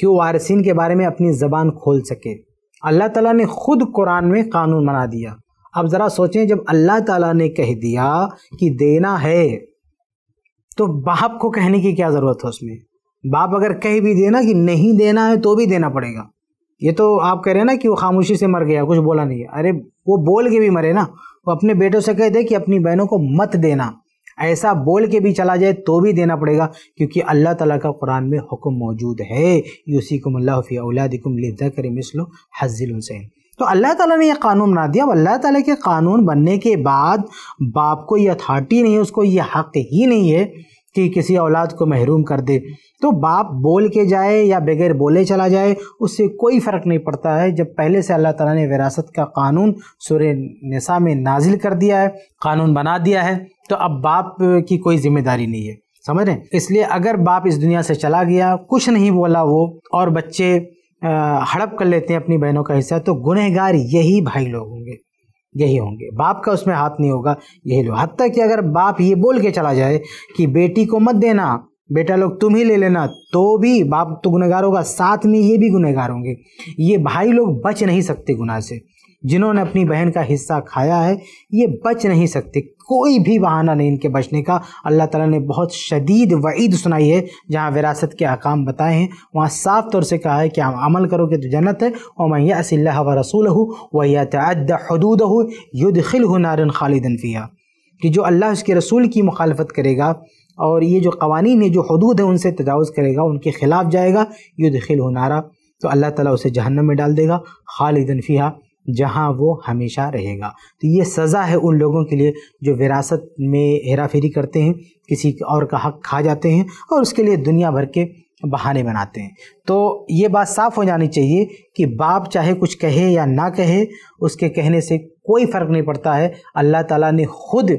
कि वो वारसिन के बारे में अपनी ज़बान खोल सके अल्लाह ताला ने खुद कुरान में कानून बना दिया अब ज़रा सोचें जब अल्लाह ताला ने कह दिया कि देना है तो बाप को कहने की क्या ज़रूरत है उसमें बाप अगर कह भी देना कि नहीं देना है तो भी देना पड़ेगा ये तो आप कह रहे हैं ना कि वो खामोशी से मर गया कुछ बोला नहीं अरे वो बोल के भी मरे ना वो अपने बेटों से कह दे कि अपनी बहनों को मत देना ऐसा बोल के भी चला जाए तो भी देना पड़ेगा क्योंकि अल्लाह ताला का कुरान में हुक्म मौजूद है यूसीकुम अल्लाह औलादिकुम लिदा कर मिसलो हजिल हुसैन तो अल्लाह ताला ने ये कानून बना दिया अब अल्लाह ताला के कानून बनने के बाद बाप को यह अथॉरिटी नहीं है उसको ये हक ही नहीं है कि किसी औलाद को महरूम कर दे तो बाप बोल के जाए या बगैर बोले चला जाए उससे कोई फ़र्क नहीं पड़ता है जब पहले से अल्लाह ताला ने विरासत का कानून सुर नसा में नाजिल कर दिया है कानून बना दिया है तो अब बाप की कोई ज़िम्मेदारी नहीं है समझ रहे हैं इसलिए अगर बाप इस दुनिया से चला गया कुछ नहीं बोला वो और बच्चे हड़प कर लेते हैं अपनी बहनों का हिस्सा तो गुनहगार यही भाई लोग होंगे यही होंगे बाप का उसमें हाथ नहीं होगा यही लोग हद तक कि अगर बाप ये बोल के चला जाए कि बेटी को मत देना बेटा लोग तुम ही ले लेना तो भी बाप तो गुनहगार होगा साथ में ये भी गुनहगार होंगे ये भाई लोग बच नहीं सकते गुनाह से जिन्होंने अपनी बहन का हिस्सा खाया है ये बच नहीं सकते कोई भी बहाना नहीं इनके बचने का अल्लाह ताला ने बहुत शदीद वईद सुनाई है जहाँ विरासत के अकाम बताए हैं वहाँ साफ तौर से कहा है कि हम अमल करोगे तो जन्नत है और मैं असिल्ला व रसूल हूँ वह तद हदूद हो युद्ध खिल हो नारन खालिदन फ़िया कि जो अल्लाह उसके रसूल की मुखालफत करेगा और ये जो कवानीन है जो हदूद है उनसे तजावज़ करेगा उनके ख़िलाफ़ जाएगा युद्ध खिल हो नारा तो अल्लाह ताला उसे जहन्नम में डाल देगा खालिदन फ़िया जहां वो हमेशा रहेगा तो ये सज़ा है उन लोगों के लिए जो विरासत में हेरा फेरी करते हैं किसी और का हक खा जाते हैं और उसके लिए दुनिया भर के बहाने बनाते हैं तो ये बात साफ हो जानी चाहिए कि बाप चाहे कुछ कहे या ना कहे उसके कहने से कोई फ़र्क नहीं पड़ता है अल्लाह ताला ने खुद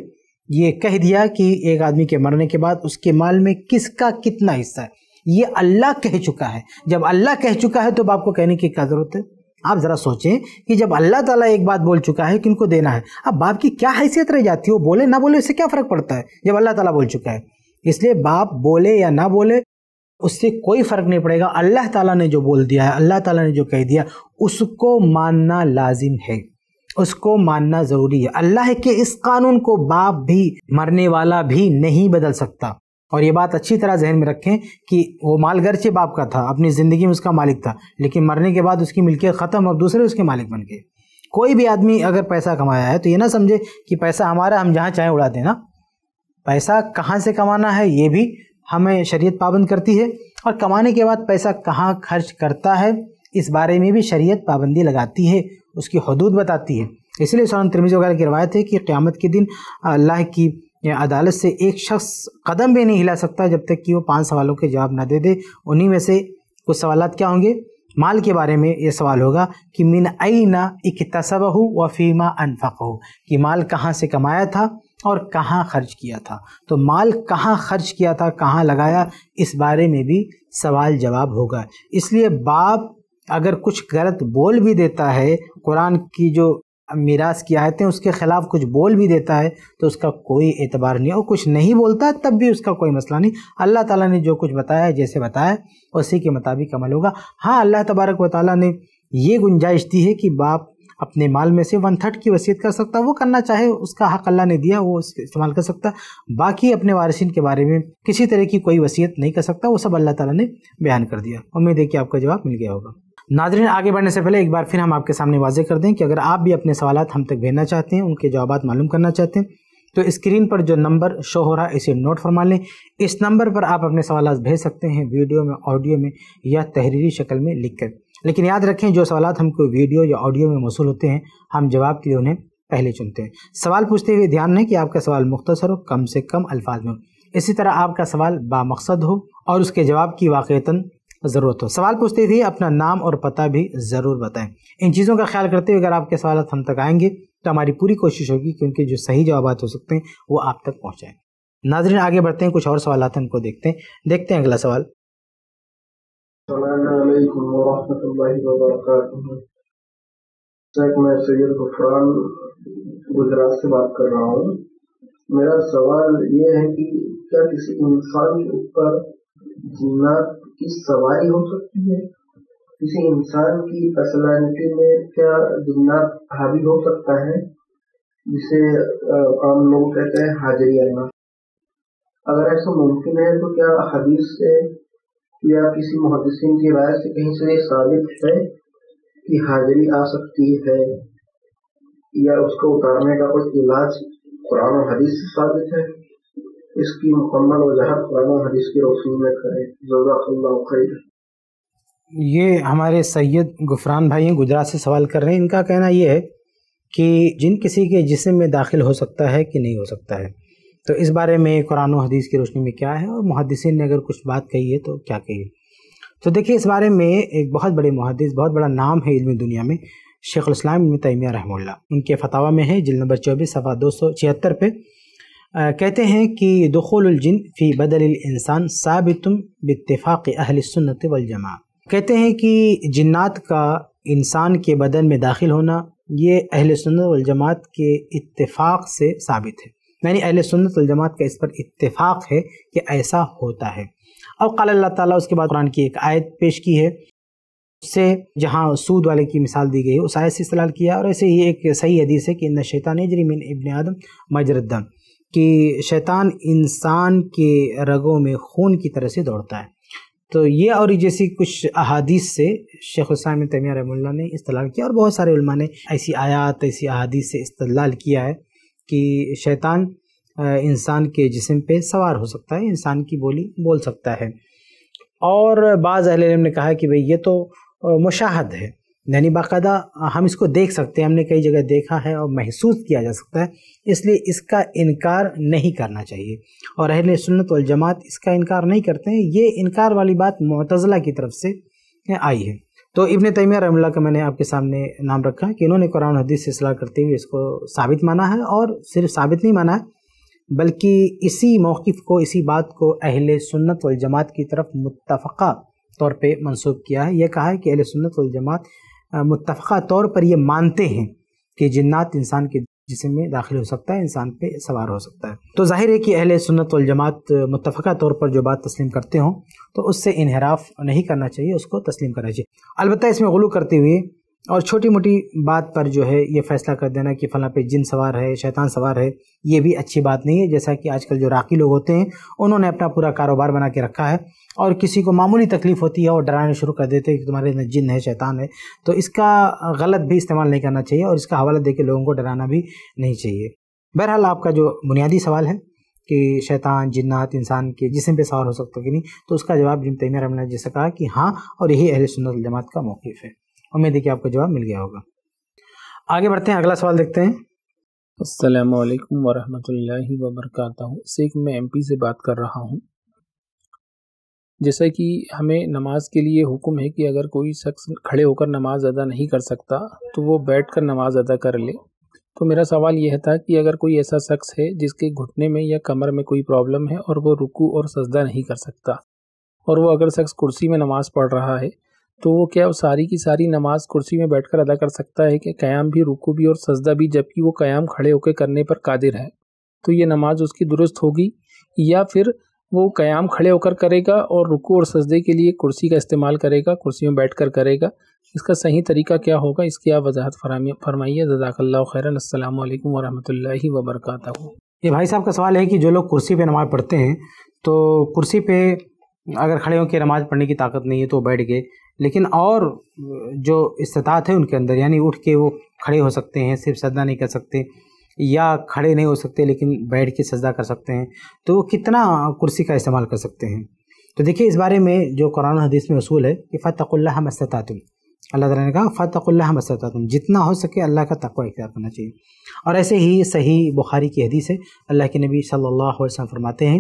ये कह दिया कि एक आदमी के मरने के बाद उसके माल में किसका कितना हिस्सा है ये अल्लाह कह चुका है जब अल्लाह कह चुका है तो बाप को कहने की क्या ज़रूरत है आप ज़रा सोचें कि जब अल्लाह ताला एक बात बोल चुका है कि उनको देना है अब बाप की क्या हैसियत रह जाती है वो बोले ना बोले उससे क्या फ़र्क पड़ता है जब अल्लाह ताला बोल चुका है इसलिए बाप बोले या ना बोले उससे कोई फ़र्क नहीं पड़ेगा अल्लाह ताला ने जो बोल दिया है अल्लाह ताला ने जो कह दिया उसको मानना लाजिम है उसको मानना ज़रूरी है अल्लाह के इस कानून को बाप भी मरने वाला भी नहीं बदल सकता और ये बात अच्छी तरह जहन में रखें कि वो माल गरचे बाप का था अपनी ज़िंदगी में उसका मालिक था लेकिन मरने के बाद उसकी मिल्कियत ख़त्म और दूसरे उसके मालिक बन गए कोई भी आदमी अगर पैसा कमाया है तो ये ना समझे कि पैसा हमारा हम जहाँ चाहें उड़ा देना पैसा कहाँ से कमाना है ये भी हमें शरीयत पाबंद करती है और कमाने के बाद पैसा कहाँ खर्च करता है इस बारे में भी शरीयत पाबंदी लगाती है उसकी हदूद बताती है इसलिए सोन तिरमिज वगैरह की रवायत है कि क़्यामत के दिन अल्लाह की या अदालत से एक शख्स कदम भी नहीं हिला सकता जब तक कि वो पांच सवालों के जवाब ना दे दे उन्हीं में से कुछ सवाल क्या होंगे माल के बारे में ये सवाल होगा कि मिन आई ना तसब हो व फ़ीमा अनफक हो कि माल कहाँ से कमाया था और कहाँ खर्च किया था तो माल कहाँ खर्च किया था कहाँ लगाया इस बारे में भी सवाल जवाब होगा इसलिए बाप अगर कुछ गलत बोल भी देता है कुरान की जो मीरास की आयतें उसके ख़िलाफ़ कुछ बोल भी देता है तो उसका कोई एतबार नहीं और कुछ नहीं बोलता है तब भी उसका कोई मसला नहीं अल्लाह ताला ने जो कुछ बताया है जैसे बताया उसी के मुताबिक अमल होगा हाँ अल्लाह तबारक व ताली ने यह गुंजाइश दी है कि बाप अपने माल में से वन थर्ड की वसीयत कर सकता है वो करना चाहे उसका हक अल्लाह ने दिया वो इस्तेमाल कर सकता बाकी अपने वारसिन के बारे में किसी तरह की कोई वसीयत नहीं कर सकता वो सब अल्लाह ताला ने बयान कर दिया उम्मीद है कि आपका जवाब मिल गया होगा नाजरीन आगे बढ़ने से पहले एक बार फिर हम आपके सामने वाजे कर दें कि अगर आप भी अपने सवाल हम तक भेजना चाहते हैं उनके जवाब मालूम करना चाहते हैं तो स्क्रीन पर जो नंबर शो हो रहा है इसे नोट फरमा लें इस नंबर पर आप अपने सवाल भेज सकते हैं वीडियो में ऑडियो में या तहरीरी शक्ल में लिख कर लेकिन याद रखें जो सवाल हमको वीडियो या ऑडियो में मौसू होते हैं हम जवाब के लिए उन्हें पहले चुनते हैं सवाल पूछते हुए ध्यान रहे कि आपका सवाल मुख्तसर हो कम से कम अल्फाज में हो इसी तरह आपका सवाल बामकसद हो और उसके जवाब की वाक़ता ज़रूरत हो सवाल पूछती थी अपना नाम और पता भी ज़रूर बताएं इन चीज़ों का ख्याल करते हुए अगर आपके सवाल हम तक आएंगे तो हमारी पूरी कोशिश होगी कि उनके जो सही जवाब हो सकते हैं वो आप तक पहुँचाएँ नाजरीन आगे बढ़ते हैं कुछ और सवाल आते हैं उनको देखते हैं देखते हैं अगला सवाल मैं सैयद गुफरान गुजरात से बात कर रहा हूँ मेरा सवाल ये है कि क्या किसी इंसान के ऊपर जिन्नात की सवारी हो सकती है किसी इंसान की पर्सनालिटी में क्या जुमला हावी हो सकता है जिसे आम लोग कहते हैं हाजिरी आना अगर ऐसा मुमकिन है तो क्या हदीस से या किसी मुहदसिन की राय से कहीं से साबित है कि हाजिरी आ सकती है या उसको उतारने का कोई इलाज कुरान और हदीस से साबित है इसकी मुकम्मल वजाहत कुरान हदीस की रोशनी में करें जजाकल्लाहु खैर ये हमारे सैयद गुफरान भाई हैं गुजरात से सवाल कर रहे हैं इनका कहना ये है कि जिन किसी के जिसम में दाखिल हो सकता है कि नहीं हो सकता है तो इस बारे में कुरान हदीस की रोशनी में क्या है और मुहदसिन ने अगर कुछ बात कही है तो क्या कही है तो देखिए इस बारे में एक बहुत बड़े मुहदस बहुत बड़ा नाम है इलमी दुनिया में शेख इस्लाम इबन तैमिया रहमुल्ला उनके फतावा में है जिल नंबर चौबीस सफ़ा दो सौ छिहत्तर पर कहते हैं कि दखुलजिन फ़ी बदल इंसान साबितम बतफ़ाक़ अहल सुन्नत वलजमा कहते हैं कि जन्ात का इंसान के बदन में दाखिल होना ये अहल सुन्नत वलजमात के इतफ़ाक़ से साबित है यानी अहल सुन्नत वलजमात का इस पर इतफ़ाक़ है कि ऐसा होता है अब कल अल्लाह ताली उसके बाद कुरान की एक आयत पेश की है उससे जहाँ सूद वाले की मिसाल दी गई उस आयत से इस्तेलाल किया और ऐसे ही एक सही हदीस है कि इन शैतान जरिमिन इबन आदम मजरदम कि शैतान इंसान के रगों में खून की तरह से दौड़ता है तो ये और जैसी कुछ अहादीस से शेख हुसैन तमिया रहमुल्ला ने इस्तलाल किया और बहुत सारे ने ऐसी आयात ऐसी अहादीस से इस्तलाल किया है कि शैतान इंसान के जिसम पे सवार हो सकता है इंसान की बोली बोल सकता है और बाज़ अहल ने कहा कि भाई ये तो मुशाहद है यानी बाकायदा हम इसको देख सकते हैं हमने कई जगह देखा है और महसूस किया जा सकता है इसलिए इसका इनकार नहीं करना चाहिए और अहल सुन्नत और जमात इसका इनकार नहीं करते हैं ये इनकार वाली बात मतज़ला की तरफ से आई है तो इबन तैमिया रहमल्ला का मैंने आपके सामने नाम रखा कि इन्होंने कुरान हदीस से सलाह करते हुए इसको साबित माना है और सिर्फ साबित नहीं माना है बल्कि इसी मौक़ को इसी बात को अहल सुन्नत और जमात की तरफ मुतफ़ा तौर पे मंसूब किया है यह कहा है कि अहल सुन्नत वल जमात मुतफ़ा तौर पर ये मानते हैं कि जन्नात इंसान के जिसम में दाखिल हो सकता है इंसान पे सवार हो सकता है तो जाहिर है कि अहल सुन्नत जमात मुतफ़ा तौर पर जो बात तस्लीम करते हों तो उससे इनहराफ नहीं करना चाहिए उसको तस्लीम करना चाहिए अलबत्त इसमें गलू करते हुए और छोटी मोटी बात पर जो है ये फैसला कर देना कि फला पे जिन सवार है शैतान सवार है ये भी अच्छी बात नहीं है जैसा कि आजकल जो राकी लोग होते हैं उन्होंने अपना पूरा कारोबार बना के रखा है और किसी को मामूली तकलीफ़ होती है और डराना शुरू कर देते हैं कि तुम्हारे अंदर जिन है शैतान है तो इसका गलत भी इस्तेमाल नहीं करना चाहिए और इसका हवाला दे के लोगों को डराना भी नहीं चाहिए बहरहाल आपका जो बुनियादी सवाल है कि शैतान जिन्नात इंसान के जिसम पे सवार हो सकता कि नहीं तो उसका जवाब जिम तैमिया रमन जैसे कहा कि हाँ और यही अहल सुन्नत जमात का मौक़ है उम्मीद है कि आपको जवाब मिल गया होगा आगे बढ़ते हैं अगला सवाल देखते हैं अल्लाम वरहमल वर्क मैं एम से बात कर रहा हूँ जैसा कि हमें नमाज के लिए हुक्म है कि अगर कोई शख्स खड़े होकर नमाज़ अदा नहीं कर सकता तो वो बैठ कर नमाज़ अदा कर ले तो मेरा सवाल यह था कि अगर कोई ऐसा शख्स है जिसके घुटने में या कमर में कोई प्रॉब्लम है और वो रुकू और सजदा नहीं कर सकता और वो अगर शख्स कुर्सी में नमाज़ पढ़ रहा है तो वो क्या वो सारी की सारी नमाज़ कुर्सी में बैठकर अदा कर सकता है कि क़याम भी रुकू भी और सजदा भी जबकि वो क़याम खड़े होकर करने पर कादिर है तो ये नमाज़ उसकी दुरुस्त होगी या फिर वो क़याम खड़े होकर करेगा और रुकू और सजदे के लिए कुर्सी का इस्तेमाल करेगा कुर्सी में बैठ कर करेगा इसका सही तरीका क्या होगा इसकी आप वजाहत फरमाइए जजाकल्ला खैरन अल्लाम वरहमल वबरक ये भाई साहब का सवाल है कि जो लोग कुर्सी पे नमाज़ पढ़ते हैं तो कुर्सी पे अगर खड़े होकर नमाज़ पढ़ने की ताकत नहीं है तो बैठ गए लेकिन और जो इस्तात है उनके अंदर यानी उठ के वो खड़े हो सकते हैं सिर्फ सदा नहीं कर सकते या खड़े नहीं हो सकते लेकिन बैठ के सजदा कर सकते हैं तो वो कितना कुर्सी का इस्तेमाल कर सकते हैं तो देखिए इस बारे में जो कुरान हदीस में असूल है कि फ़तकुल्ला मस्ततातुम अल्लाह ताला ने कहा फ़तकुल्ला मस्ततातुम जितना हो सके अल्लाह का तकवा इख्तियार करना चाहिए और ऐसे ही सही बुखारी की हदीस है अल्लाह के नबी सल्लल्लाहु अलैहि वसल्लम फरमाते हैं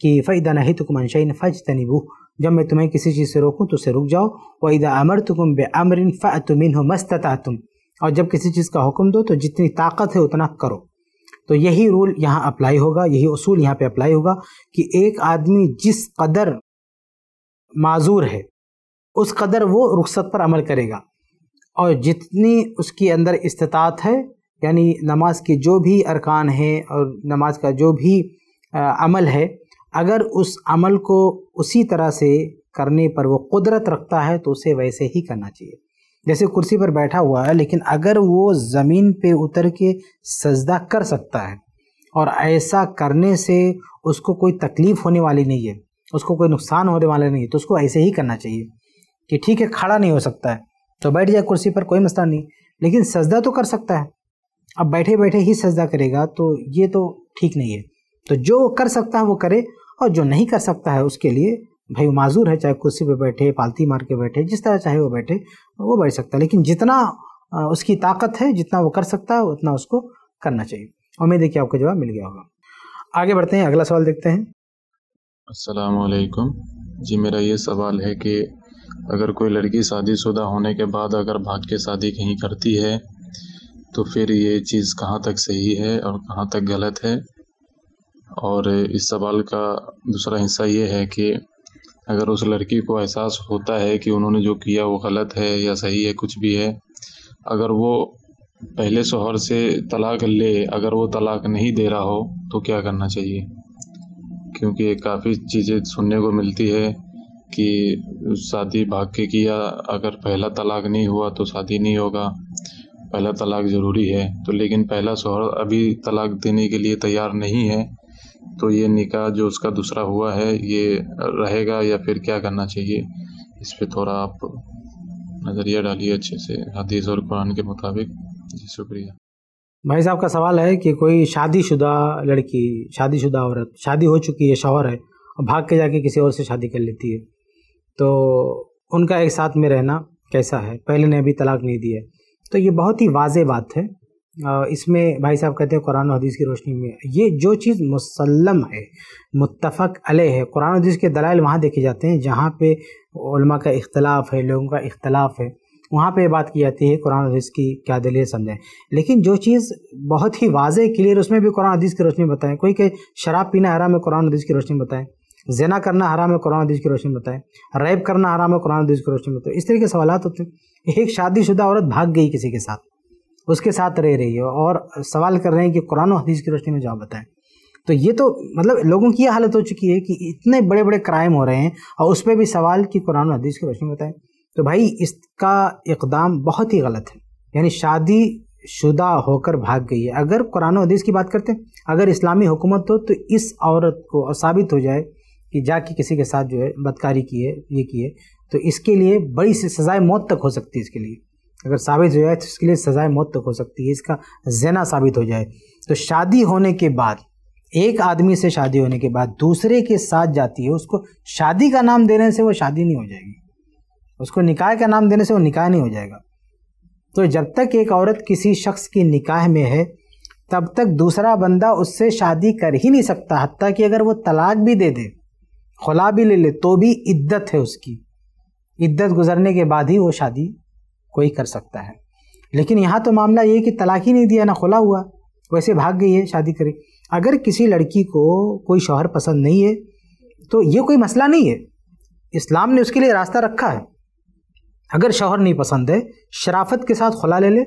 कि फ़ैदा नहीं तुम अनशाइन फ़ज तनिबू जब मैं तुम्हें किसी चीज़ से रोकूँ तो उससे रुक जाओ वहीदा अमर तुम बे अमरिन फ़ातमिन हो मस्तता तुम और जब किसी चीज़ का हुक्म दो तो जितनी ताकत है उतना करो तो यही रूल यहाँ अप्लाई होगा यही असूल यहाँ पे अप्लाई होगा कि एक आदमी जिस कदर माजूर है उस कदर वो रुखसत पर अमल करेगा और जितनी उसके अंदर इस्तात है यानी नमाज के जो भी अरकान हैं और नमाज का जो भी आ, अमल है अगर उस अमल को उसी तरह से करने पर वो कुदरत रखता है तो उसे वैसे ही करना चाहिए जैसे कुर्सी पर बैठा हुआ है लेकिन अगर वो ज़मीन पे उतर के सजदा कर सकता है और ऐसा करने से उसको कोई तकलीफ़ होने वाली नहीं है उसको कोई नुकसान होने वाला नहीं है तो उसको ऐसे ही करना चाहिए कि ठीक है खड़ा नहीं हो सकता है तो बैठ जाए कुर्सी पर कोई मसला नहीं लेकिन सजदा तो कर सकता है अब बैठे बैठे ही सजदा करेगा तो ये तो ठीक नहीं है तो जो कर सकता है वो करे और जो नहीं कर सकता है उसके लिए भाई माजूर है चाहे कुर्सी पे बैठे पालती मार के बैठे जिस तरह चाहे वो बैठे वो बैठ सकता है लेकिन जितना उसकी ताकत है जितना वो कर सकता है उतना उसको करना चाहिए उम्मीद है कि आपको जवाब मिल गया होगा आगे बढ़ते हैं अगला सवाल देखते हैं असलकुम जी मेरा ये सवाल है कि अगर कोई लड़की शादीशुदा होने के बाद अगर भाग के शादी कहीं करती है तो फिर ये चीज़ कहाँ तक सही है और कहाँ तक गलत है और इस सवाल का दूसरा हिस्सा ये है कि अगर उस लड़की को एहसास होता है कि उन्होंने जो किया वो गलत है या सही है कुछ भी है अगर वो पहले शोहर से तलाक ले अगर वो तलाक नहीं दे रहा हो तो क्या करना चाहिए क्योंकि काफ़ी चीज़ें सुनने को मिलती है कि शादी भाग के किया अगर पहला तलाक नहीं हुआ तो शादी नहीं होगा पहला तलाक ज़रूरी है तो लेकिन पहला शोहर अभी तलाक देने के लिए तैयार नहीं है तो ये निकाह जो उसका दूसरा हुआ है ये रहेगा या फिर क्या करना चाहिए इस पर थोड़ा आप नज़रिया डालिए अच्छे से हदीस और कुरान के मुताबिक जी शुक्रिया भाई साहब का सवाल है कि कोई शादीशुदा लड़की शादीशुदा औरत शादी हो चुकी है शौहर है और भाग के जाके किसी और से शादी कर लेती है तो उनका एक साथ में रहना कैसा है पहले ने अभी तलाक नहीं दिया है तो ये बहुत ही वाज बात है इसमें भाई साहब कहते हैं कुरान हदीस की रोशनी में ये जो चीज़ मुसलम है मुतफ़ अल है कुरान हदीस के दलाल वहाँ देखे जाते हैं जहाँ पे उलमा का इख्तलाफ है लोगों का इख्तलाफ है वहाँ पे बात की जाती है कुरान हदीस की क्या दलील समझें लेकिन जो चीज़ बहुत ही वाजे क्लियर उसमें भी कुरान हदीस की रोशनी बताएं कोई के शराब पीना हराम है कुरान हदीस की रोशनी बताएं जना करना हराम है कुरान हदीस की रोशनी बताएं रैब करना हराम है कुरान हदीस की रोशनी बताएं इस तरह के सवाल होते हैं एक शादीशुदा औरत भाग गई किसी के साथ उसके साथ रह रही हो और सवाल कर रहे हैं कि कुरान और हदीस की रोशनी में जवाब बताएं तो ये तो मतलब लोगों की हालत हो चुकी है कि इतने बड़े बड़े क्राइम हो रहे हैं और उस पर भी सवाल कि कुरान और हदीस की रोशनी बताएं तो भाई इसका इकदाम बहुत ही गलत है यानी शादी शुदा होकर भाग गई है अगर कुरान हदीस की बात करते हैं अगर इस्लामी हुकूमत हो तो इस औरत को साबित हो जाए कि जाके किसी के साथ जो है बदकारी की है ये की है तो इसके लिए बड़ी सजाए मौत तक हो सकती है इसके लिए अगर साबित हो जाए तो उसके लिए सजाए मौत तक हो सकती है इसका जना साबित हो जाए तो शादी होने के बाद एक आदमी से शादी होने के बाद दूसरे के साथ जाती है उसको शादी का नाम देने से वो शादी नहीं हो जाएगी उसको निकाय का नाम देने से वो निकाय नहीं हो जाएगा तो जब तक एक औरत किसी शख्स की निकाह में है तब तक दूसरा बंदा उससे शादी कर ही नहीं सकता हती कि अगर वो तलाक भी दे दे खुला भी ले ले तो भी इद्दत है उसकी इद्दत गुजरने के बाद ही वो शादी कोई कर सकता है लेकिन यहाँ तो मामला ये कि तलाक ही नहीं दिया ना खुला हुआ वैसे भाग गई है शादी करी अगर किसी लड़की को कोई शौहर पसंद नहीं है तो ये कोई मसला नहीं है इस्लाम ने उसके लिए रास्ता रखा है अगर शौहर नहीं पसंद है शराफत के साथ खुला ले ले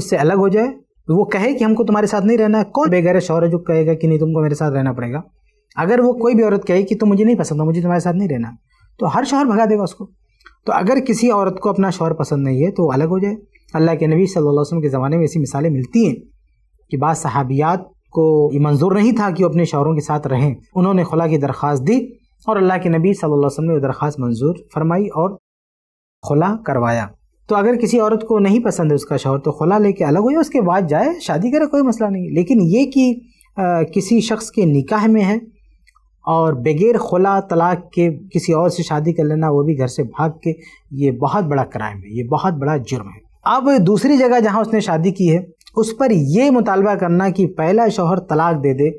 उससे अलग हो जाए वो कहे कि हमको तुम्हारे साथ नहीं रहना है कौन बेगैर शौहर जो कहेगा कि नहीं तुमको मेरे साथ रहना पड़ेगा अगर वो कोई भी औरत कहे कि तुम मुझे नहीं पसंद हो मुझे तुम्हारे साथ नहीं रहना तो हर शौहर भगा देगा उसको तो अगर किसी औरत को अपना शौहर पसंद नहीं है तो अलग हो जाए अल्लाह के नबी सल्लल्लाहु अलैहि वसल्लम के ज़माने में ऐसी मिसालें मिलती हैं कि बाद सहाबियात को ये मंजूर नहीं था कि वो अपने शौरों के साथ रहें उन्होंने खुला की दरख्वास्त दी और अल्लाह के नबी सल्लल्लाहु अलैहि वसल्लम ने वो दरख्वास्त मंजूर फरमाई और खुला करवाया तो अगर किसी औरत को नहीं पसंद है उसका शौहर तो खुला लेके अलग हो जाए उसके बाद जाए शादी करे कोई मसला नहीं लेकिन ये कि आ, किसी शख्स के निकाह में है और बगैर खुला तलाक के किसी और से शादी कर लेना वो भी घर से भाग के ये बहुत बड़ा क्राइम है ये बहुत बड़ा जुर्म है अब दूसरी जगह जहाँ उसने शादी की है उस पर ये मुतालबा करना कि पहला शोहर तलाक दे दे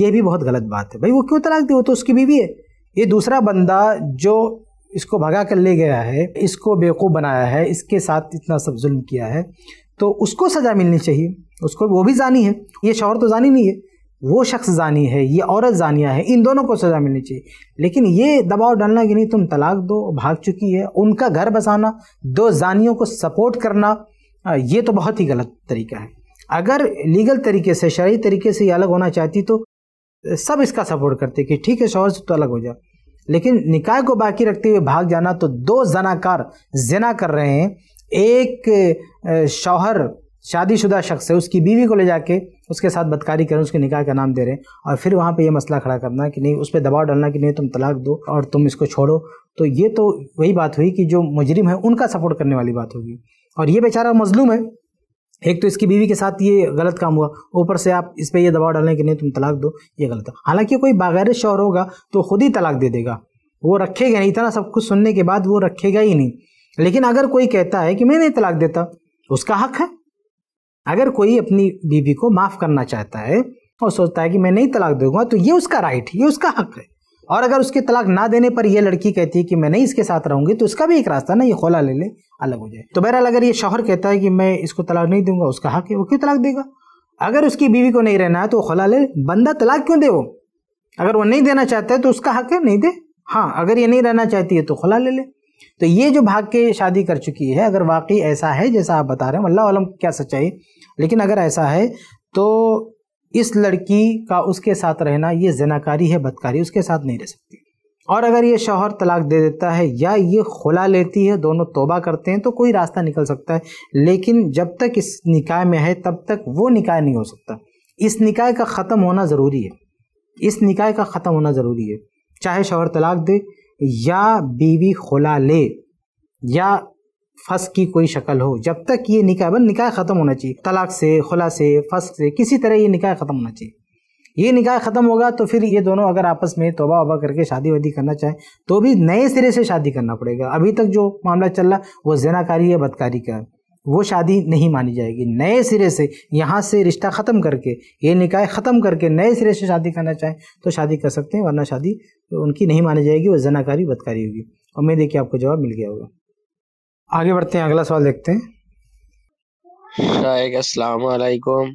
ये भी बहुत गलत बात है भाई वो क्यों तलाक दे वो तो उसकी बीवी है ये दूसरा बंदा जो इसको भगा कर ले गया है इसको बेवकूफ़ बनाया है इसके साथ इतना सब जुल्म किया है तो उसको सज़ा मिलनी चाहिए उसको वो भी जानी है ये शोहर तो जानी नहीं है वो शख्स जानी है ये औरत जानिया है इन दोनों को सज़ा मिलनी चाहिए लेकिन ये दबाव डालना कि नहीं तुम तलाक दो भाग चुकी है उनका घर बसाना दो जानियों को सपोर्ट करना ये तो बहुत ही गलत तरीका है अगर लीगल तरीके से शरी तरीके से ये अलग होना चाहती तो सब इसका सपोर्ट करते कि ठीक है शोहर से तो अलग हो जाए लेकिन निकाय को बाकी रखते हुए भाग जाना तो दो जनाकार जना कर रहे हैं एक शौहर शादीशुदा शख्स है उसकी बीवी को ले जाके उसके साथ बदकारी करें उसके निकाह का नाम दे रहे हैं और फिर वहाँ पर यह मसला खड़ा करना कि नहीं उस पर दबाव डालना कि नहीं तुम तलाक दो और तुम इसको छोड़ो तो ये तो वही बात हुई कि जो मुजरिम है उनका सपोर्ट करने वाली बात होगी और ये बेचारा मजलूम है एक तो इसकी बीवी के साथ ये गलत काम हुआ ऊपर से आप इस पर यह दबाव डालें कि नहीं तुम तलाक दो ये गलत है हालांकि कोई बागैर शौहर होगा तो खुद ही तलाक दे देगा वो रखेगा नहीं इतना सब कुछ सुनने के बाद वो रखेगा ही नहीं लेकिन अगर कोई कहता है कि मैं नहीं तलाक देता उसका हक है अगर कोई अपनी बीवी को माफ़ करना चाहता है और सोचता है कि मैं नहीं तलाक दूंगा तो ये उसका राइट ये उसका हक है और अगर उसके तलाक ना देने पर यह लड़की कहती है कि मैं नहीं इसके साथ रहूंगी तो उसका भी एक रास्ता ना ये खोला ले ले अलग हो जाए तो बहरहाल अगर ये शौहर कहता है कि मैं इसको तलाक नहीं दूंगा उसका हक है वो क्यों तलाक देगा अगर उसकी बीवी को नहीं रहना है तो खोला ले बंदा तलाक क्यों दे वो अगर वो नहीं देना चाहता है तो उसका हक है नहीं दे हाँ अगर ये नहीं रहना चाहती है तो खुला ले ले तो ये जो भाग के शादी कर चुकी है अगर वाकई ऐसा है जैसा आप बता रहे हैं अल्लाह आलम क्या सच्चाई लेकिन अगर ऐसा है तो इस लड़की का उसके साथ रहना ये जनाकारी है बदकारी उसके साथ नहीं रह सकती और अगर ये शौहर तलाक दे देता है या ये खुला लेती है दोनों तोबा करते हैं तो कोई रास्ता निकल सकता है लेकिन जब तक इस निकाय में है तब तक वो निकाय नहीं हो सकता इस निकाय का ख़त्म होना ज़रूरी है इस निकाय का ख़त्म होना ज़रूरी है चाहे शौहर तलाक दे या बीवी खुला ले या फस की कोई शक्ल हो जब तक ये निकाय बन मतलब निकाय ख़त्म होना चाहिए तलाक से खुला से फस से किसी तरह ये निकाय ख़त्म होना चाहिए ये निकाय ख़त्म होगा तो फिर ये दोनों अगर आपस में तोबा वबा करके शादी वादी करना चाहें तो भी नए सिरे से शादी करना पड़ेगा अभी तक जो मामला चल रहा वो जनाकारी है बदकारी का है वो शादी नहीं मानी जाएगी नए सिरे से यहाँ से रिश्ता ख़त्म करके ये निकाय ख़त्म करके नए सिरे से शादी करना चाहें तो शादी कर सकते हैं वरना शादी तो उनकी नहीं मानी जाएगी वो जनाकारी बदकारी होगी उम्मीद है कि आपको जवाब मिल गया होगा आगे बढ़ते हैं अगला सवाल देखते हैं अलैक्म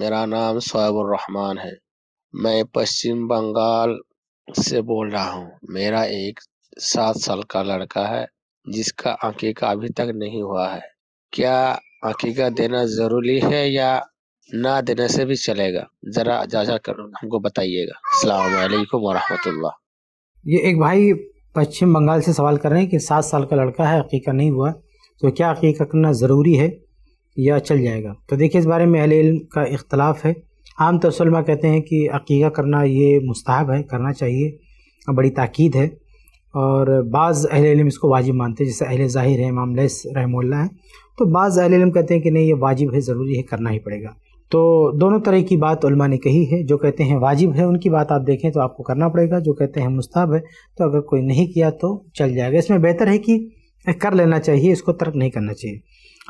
मेरा नाम रहमान है मैं पश्चिम बंगाल से बोल रहा हूँ मेरा एक सात साल का लड़का है जिसका का अभी तक नहीं हुआ है क्या अकीक़ा देना जरूरी है या ना देने से भी चलेगा जरा जाजा कर हमको बताइएगा सलामकुम वरहमतुल्लाह ये एक भाई पश्चिम बंगाल से सवाल कर रहे हैं कि सात साल का लड़का है अकीका नहीं हुआ तो क्या अकीका करना ज़रूरी है या चल जाएगा तो देखिए इस बारे में अहल इल्म का इख्तलाफ है आम तसलमा कहते हैं कि अकीका करना ये मुस्ताहब है करना चाहिए बड़ी ताक़ीद है और बाज़ अहिल इसको वाजिब मानते हैं जैसे अहिल ज़ाहिर है इमाम लैस रहमल्ला है तो बाज़ इलम कहते हैं कि नहीं ये वाजिब है ज़रूरी है करना ही पड़ेगा तो दोनों तरह की बात उलमा ने कही है जो कहते हैं वाजिब है उनकी बात आप देखें तो आपको करना पड़ेगा जो कहते हैं मुस्ताब है तो अगर कोई नहीं किया तो चल जाएगा इसमें बेहतर है कि कर लेना चाहिए इसको तर्क नहीं करना चाहिए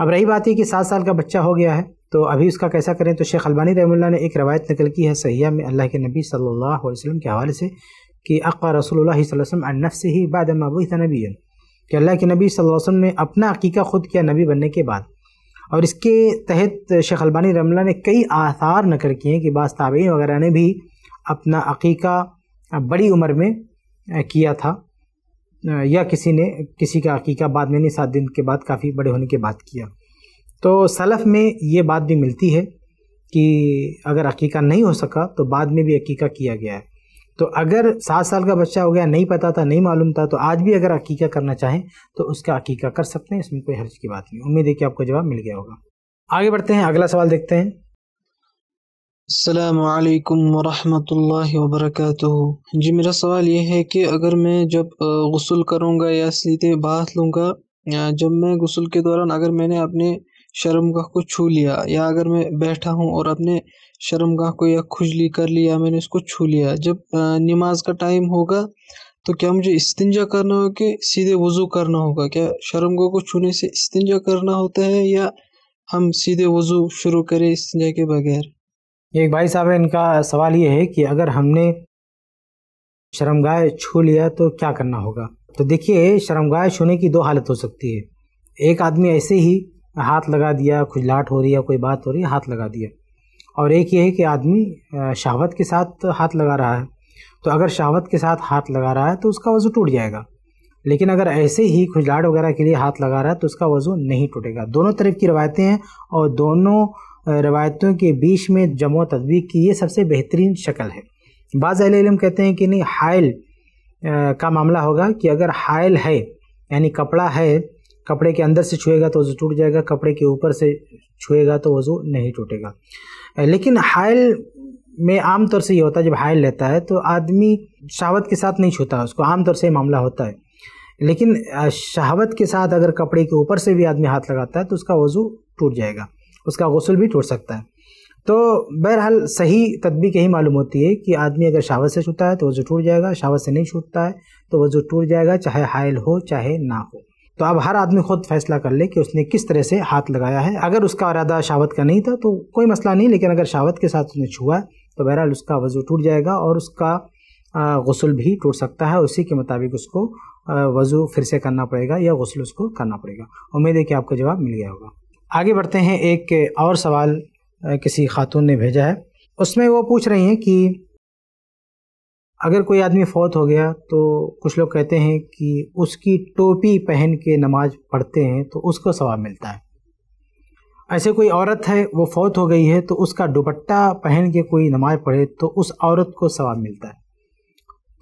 अब रही बात है कि सात साल का बच्चा हो गया है तो अभी उसका कैसा करें तो शेख अलबानी रहमुल्ला ने एक रवायत नकल की है सैया में अल्लाह के नबी सल्ला वसलम के हवाले से कि अक् रसूलुल्लाह सल्लल्लाहु अनफ़ से नफ़्स ही बाद मबूत नबी कि अल्लाह के नबी वसल्लम ने अपना अकीका ख़ुद किया नबी बनने के बाद और इसके तहत शेख अलबानी रमला ने कई आसार नकर किए हैं कि बास ताबीन वगैरह ने भी अपना अकीका बड़ी उम्र में किया था या किसी ने किसी का अकीका बाद में नहीं सात दिन के बाद काफ़ी बड़े होने के बाद किया तो सलफ़ में ये बात भी मिलती है कि अगर अकीका नहीं हो सका तो बाद में भी अकीका किया गया है तो अगर सात साल का बच्चा हो गया नहीं पता था नहीं मालूम था तो आज भी अगर अकीका करना चाहें तो उसका अकीका कर सकते हैं इसमें कोई हर्ज की बात नहीं उम्मीद है कि आपको जवाब मिल गया होगा आगे बढ़ते हैं अगला सवाल देखते हैं अलकुम वरहमतुल्लाहि वबरकatuh जी मेरा सवाल ये है कि अगर मैं जब गसल करूँगा या सीधे बात लूँगा जब मैं गसल के दौरान अगर मैंने अपने शर्मगाह को छू लिया या अगर मैं बैठा हूँ और अपने शर्मगाह को या खुजली कर लिया मैंने उसको छू लिया जब नमाज का टाइम होगा तो क्या मुझे इस्तिंजा करना होगा कि सीधे वज़ू करना होगा क्या शर्मगाह को छूने से इस्तिंजा करना होता है या हम सीधे वज़ू शुरू करें इस्तिंजा के बगैर एक भाई साहब इनका सवाल ये है कि अगर हमने शर्मगाह छू लिया तो क्या करना होगा तो देखिए शर्मगाह छूने की दो हालत हो सकती है एक आदमी ऐसे ही हाथ लगा दिया खुजलाहट हो रही है कोई बात हो रही है हाथ लगा दिया और एक ये है कि आदमी शहावत के साथ हाथ लगा रहा है तो अगर शहावत के साथ हाथ लगा रहा है तो उसका वज़ू टूट जाएगा लेकिन अगर ऐसे ही खुजलाहट वगैरह के लिए हाथ लगा रहा है तो उसका वज़ू नहीं टूटेगा दोनों तरफ की रवायतें हैं और दोनों रवायतों के बीच में जमो तदबीक की ये सबसे बेहतरीन शक्ल है बाज़ इलम कहते हैं कि नहीं हायल का मामला होगा कि अगर हायल है यानी कपड़ा है कपड़े के अंदर से छुएगा तो वज़ू टूट जाएगा कपड़े के ऊपर से छुएगा तो वज़ू नहीं टूटेगा लेकिन हायल में आमतौर से ये होता है जब हायल लेता है तो आदमी शहावत के साथ नहीं छूता उसको आमतौर से मामला होता है लेकिन शहावत के साथ अगर कपड़े के ऊपर से भी आदमी हाथ लगाता है तो उसका वज़ू टूट जाएगा उसका गसल भी टूट सकता है तो बहरहाल सही तदबी यही मालूम होती है कि आदमी अगर शावत से छूता है तो वज़ू टूट जाएगा शावत से नहीं छूटता है तो वज़ू टूट जाएगा चाहे हायल हो चाहे ना हो तो अब हर आदमी खुद फैसला कर ले कि उसने किस तरह से हाथ लगाया है अगर उसका इरादा शावत का नहीं था तो कोई मसला नहीं लेकिन अगर शावत के साथ उसने छुआ है तो बहरहाल उसका वज़ू टूट जाएगा और उसका गसल भी टूट सकता है उसी के मुताबिक उसको वज़ू फिर से करना पड़ेगा या गसल उसको करना पड़ेगा उम्मीद है कि आपका जवाब मिल गया होगा आगे बढ़ते हैं एक और सवाल किसी खातून ने भेजा है उसमें वो पूछ रही हैं कि अगर कोई आदमी फौत हो गया तो कुछ लोग कहते हैं कि उसकी टोपी पहन के नमाज पढ़ते हैं तो उसको सवाब मिलता है ऐसे कोई औरत है वो फौत हो गई है तो उसका दुपट्टा पहन के कोई नमाज पढ़े तो उस औरत को सवाब मिलता है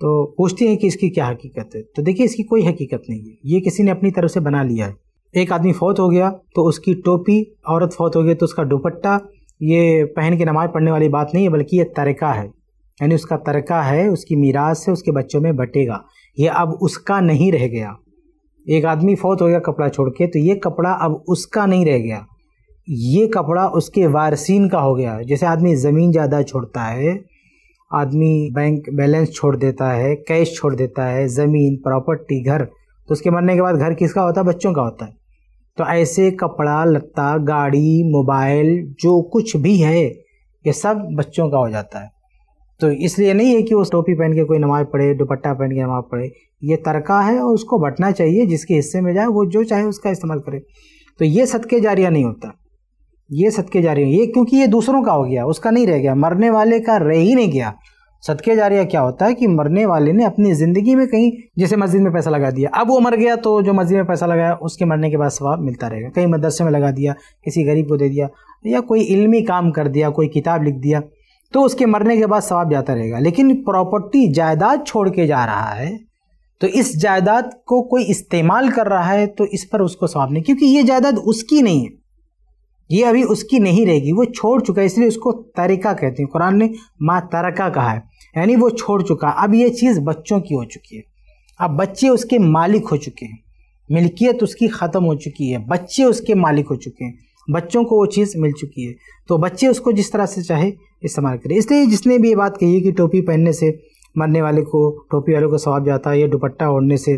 तो पूछती हैं कि इसकी क्या हकीकत है तो देखिए इसकी कोई हकीकत नहीं है ये किसी ने अपनी तरफ से बना लिया है एक आदमी फौत हो गया तो उसकी टोपी औरत फौत हो गई तो उसका दुपट्टा ये पहन के नमाज़ पढ़ने वाली बात नहीं है बल्कि ये तरीका है यानी उसका तरका है उसकी मीरास से उसके बच्चों में बटेगा ये अब उसका नहीं रह गया एक आदमी फौत हो गया कपड़ा छोड़ के तो ये कपड़ा अब उसका नहीं रह गया ये कपड़ा उसके वारसीन का हो गया जैसे आदमी ज़मीन ज़्यादा छोड़ता है आदमी बैंक बैलेंस छोड़ देता है कैश छोड़ देता है ज़मीन प्रॉपर्टी घर तो उसके मरने के बाद घर किसका होता है बच्चों का होता है तो ऐसे कपड़ा लत्ता गाड़ी मोबाइल जो कुछ भी है ये सब बच्चों का हो जाता है तो इसलिए नहीं है कि वो टोपी पहन के कोई नमाज पढ़े दुपट्टा पहन के नमाज पढ़े ये तरका है और उसको बटना चाहिए जिसके हिस्से में जाए वो जो चाहे उसका इस्तेमाल करे तो ये सदके जारिया नहीं होता ये सदके जारिया ये क्योंकि ये दूसरों का हो गया उसका नहीं रह गया मरने वाले का रह ही नहीं गया सदके जारिया क्या होता है कि मरने वाले ने अपनी ज़िंदगी में कहीं जैसे मस्जिद में पैसा लगा दिया अब वो मर गया तो जो मस्जिद में पैसा लगाया उसके मरने के बाद स्वाब मिलता रहेगा कहीं मदरसे में लगा दिया किसी गरीब को दे दिया या कोई इल्मी काम कर दिया कोई किताब लिख दिया तो उसके मरने के बाद सवाब जाता रहेगा लेकिन प्रॉपर्टी जायदाद छोड़ के जा रहा है तो इस जायदाद को कोई इस्तेमाल कर रहा है तो इस पर उसको सवाब नहीं क्योंकि ये जायदाद उसकी नहीं है ये अभी उसकी नहीं रहेगी वो छोड़ चुका है इसलिए उसको तरीका कहते हैं कुरान ने माँ तरका कहा है यानी वो छोड़ चुका अब ये चीज़ बच्चों की हो चुकी है अब बच्चे उसके मालिक हो चुके हैं मिल्कियत उसकी ख़त्म हो चुकी है बच्चे उसके मालिक हो चुके हैं बच्चों को वो चीज़ मिल चुकी है तो बच्चे उसको जिस तरह से चाहे इस्तेमाल करें इसलिए जिसने भी ये बात कही है कि टोपी पहनने से मरने वाले को टोपी वाले को स्वाब जाता है या दुपट्टा ओढ़ने से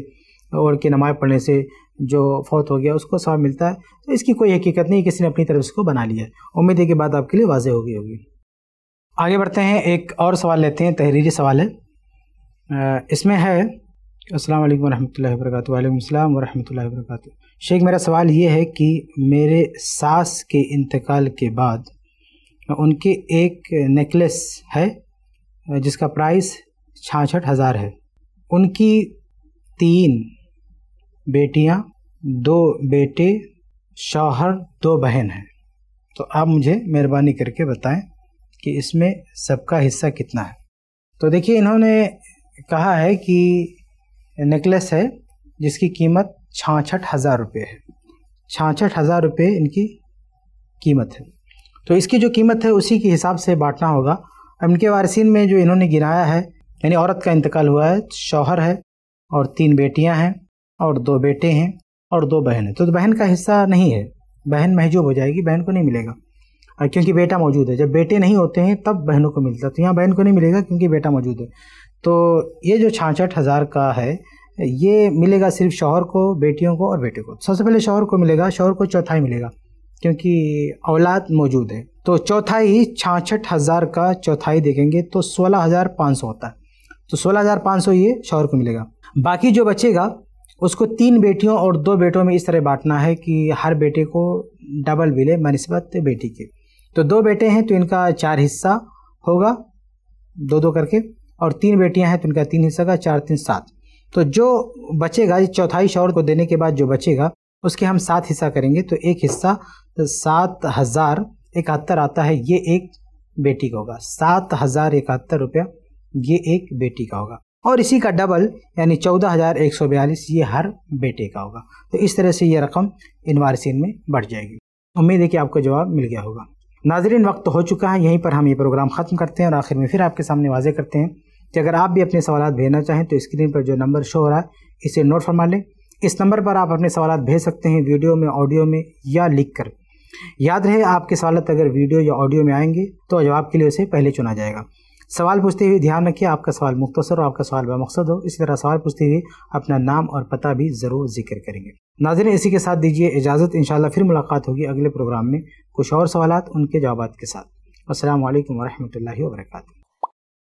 ओढ़ के नमाज़ पढ़ने से जो फौत हो गया उसको स्वाब मिलता है तो इसकी कोई हकीकत नहीं किसी ने अपनी तरफ इसको बना लिया उम्मीद है कि बात आपके लिए वाजह हो गई होगी आगे बढ़ते हैं एक और सवाल लेते हैं तहरीरी सवाल है इसमें है असल वरहमल वर्क वालेकाम वरहमल वर्क शेख मेरा सवाल ये है कि मेरे सास के इंतकाल के बाद उनके एक नेकलेस है जिसका प्राइस छाछठ हज़ार है उनकी तीन बेटियां, दो बेटे शौहर दो बहन हैं तो आप मुझे मेहरबानी करके बताएं कि इसमें सबका हिस्सा कितना है तो देखिए इन्होंने कहा है कि नेकलेस है जिसकी कीमत छाछठ हज़ार रुपये है छाछठ हज़ार रुपये इनकी कीमत है तो इसकी जो कीमत है उसी के हिसाब से बांटना होगा अब इनके वारसिन में जो इन्होंने गिराया है यानी औरत का इंतकाल हुआ है शौहर है और तीन बेटियां हैं और दो बेटे हैं और दो बहन हैं तो बहन का हिस्सा नहीं है बहन महजूब हो जाएगी बहन को नहीं मिलेगा क्योंकि बेटा मौजूद है जब बेटे नहीं होते हैं तब बहनों को मिलता तो यहाँ बहन को नहीं मिलेगा क्योंकि बेटा मौजूद है तो ये जो छाछठ हज़ार का है ये मिलेगा सिर्फ शोहर को बेटियों को और बेटे को सबसे पहले शोहर को मिलेगा शोहर को चौथाई मिलेगा क्योंकि औलाद मौजूद है तो चौथाई छाछठ हज़ार का चौथाई देखेंगे तो सोलह हज़ार पाँच सौ होता है तो सोलह हज़ार पाँच सौ ये शोहर को मिलेगा बाकी जो बचेगा उसको तीन बेटियों और दो बेटों में इस तरह बांटना है कि हर बेटे को डबल मिले मनस्बत बेटी के तो दो बेटे हैं तो इनका चार हिस्सा होगा दो दो करके और तीन बेटियां हैं तो इनका तीन हिस्सा का चार तीन सात तो जो बचेगा ये चौथाई शौर को देने के बाद जो बचेगा उसके हम सात हिस्सा करेंगे तो एक हिस्सा तो सात हज़ार इकहत्तर आता है ये एक बेटी का होगा सात हज़ार इकहत्तर रुपया ये एक बेटी का होगा और इसी का डबल यानी चौदह हज़ार एक सौ बयालीस ये हर बेटे का होगा तो इस तरह से ये रकम इन वारसिन में बढ़ जाएगी उम्मीद है कि आपको जवाब मिल गया होगा नाजरीन वक्त हो चुका है यहीं पर हम ये प्रोग्राम ख़त्म करते हैं और आखिर में फिर आपके सामने वाजे करते हैं कि अगर आप भी अपने सवाल भेजना चाहें तो स्क्रीन पर जो नंबर शो हो रहा है इसे नोट फरमा लें इस नंबर पर आप अपने सवाल भेज सकते हैं वीडियो में ऑडियो में या लिख कर याद रहे आपके सवाल अगर वीडियो या ऑडियो में आएंगे तो जवाब के लिए उसे पहले चुना जाएगा सवाल पूछते हुए ध्यान रखिए आपका सवाल मुख्तसर और आपका सवाल बामकसद हो इसी तरह सवाल पूछते हुए अपना नाम और पता भी ज़रूर जिक्र करेंगे नाजिर इसी के साथ दीजिए इजाज़त इन फिर मुलाकात होगी अगले प्रोग्राम में कुछ और सवाल उनके जवाब के साथ असल वरहमल वर्का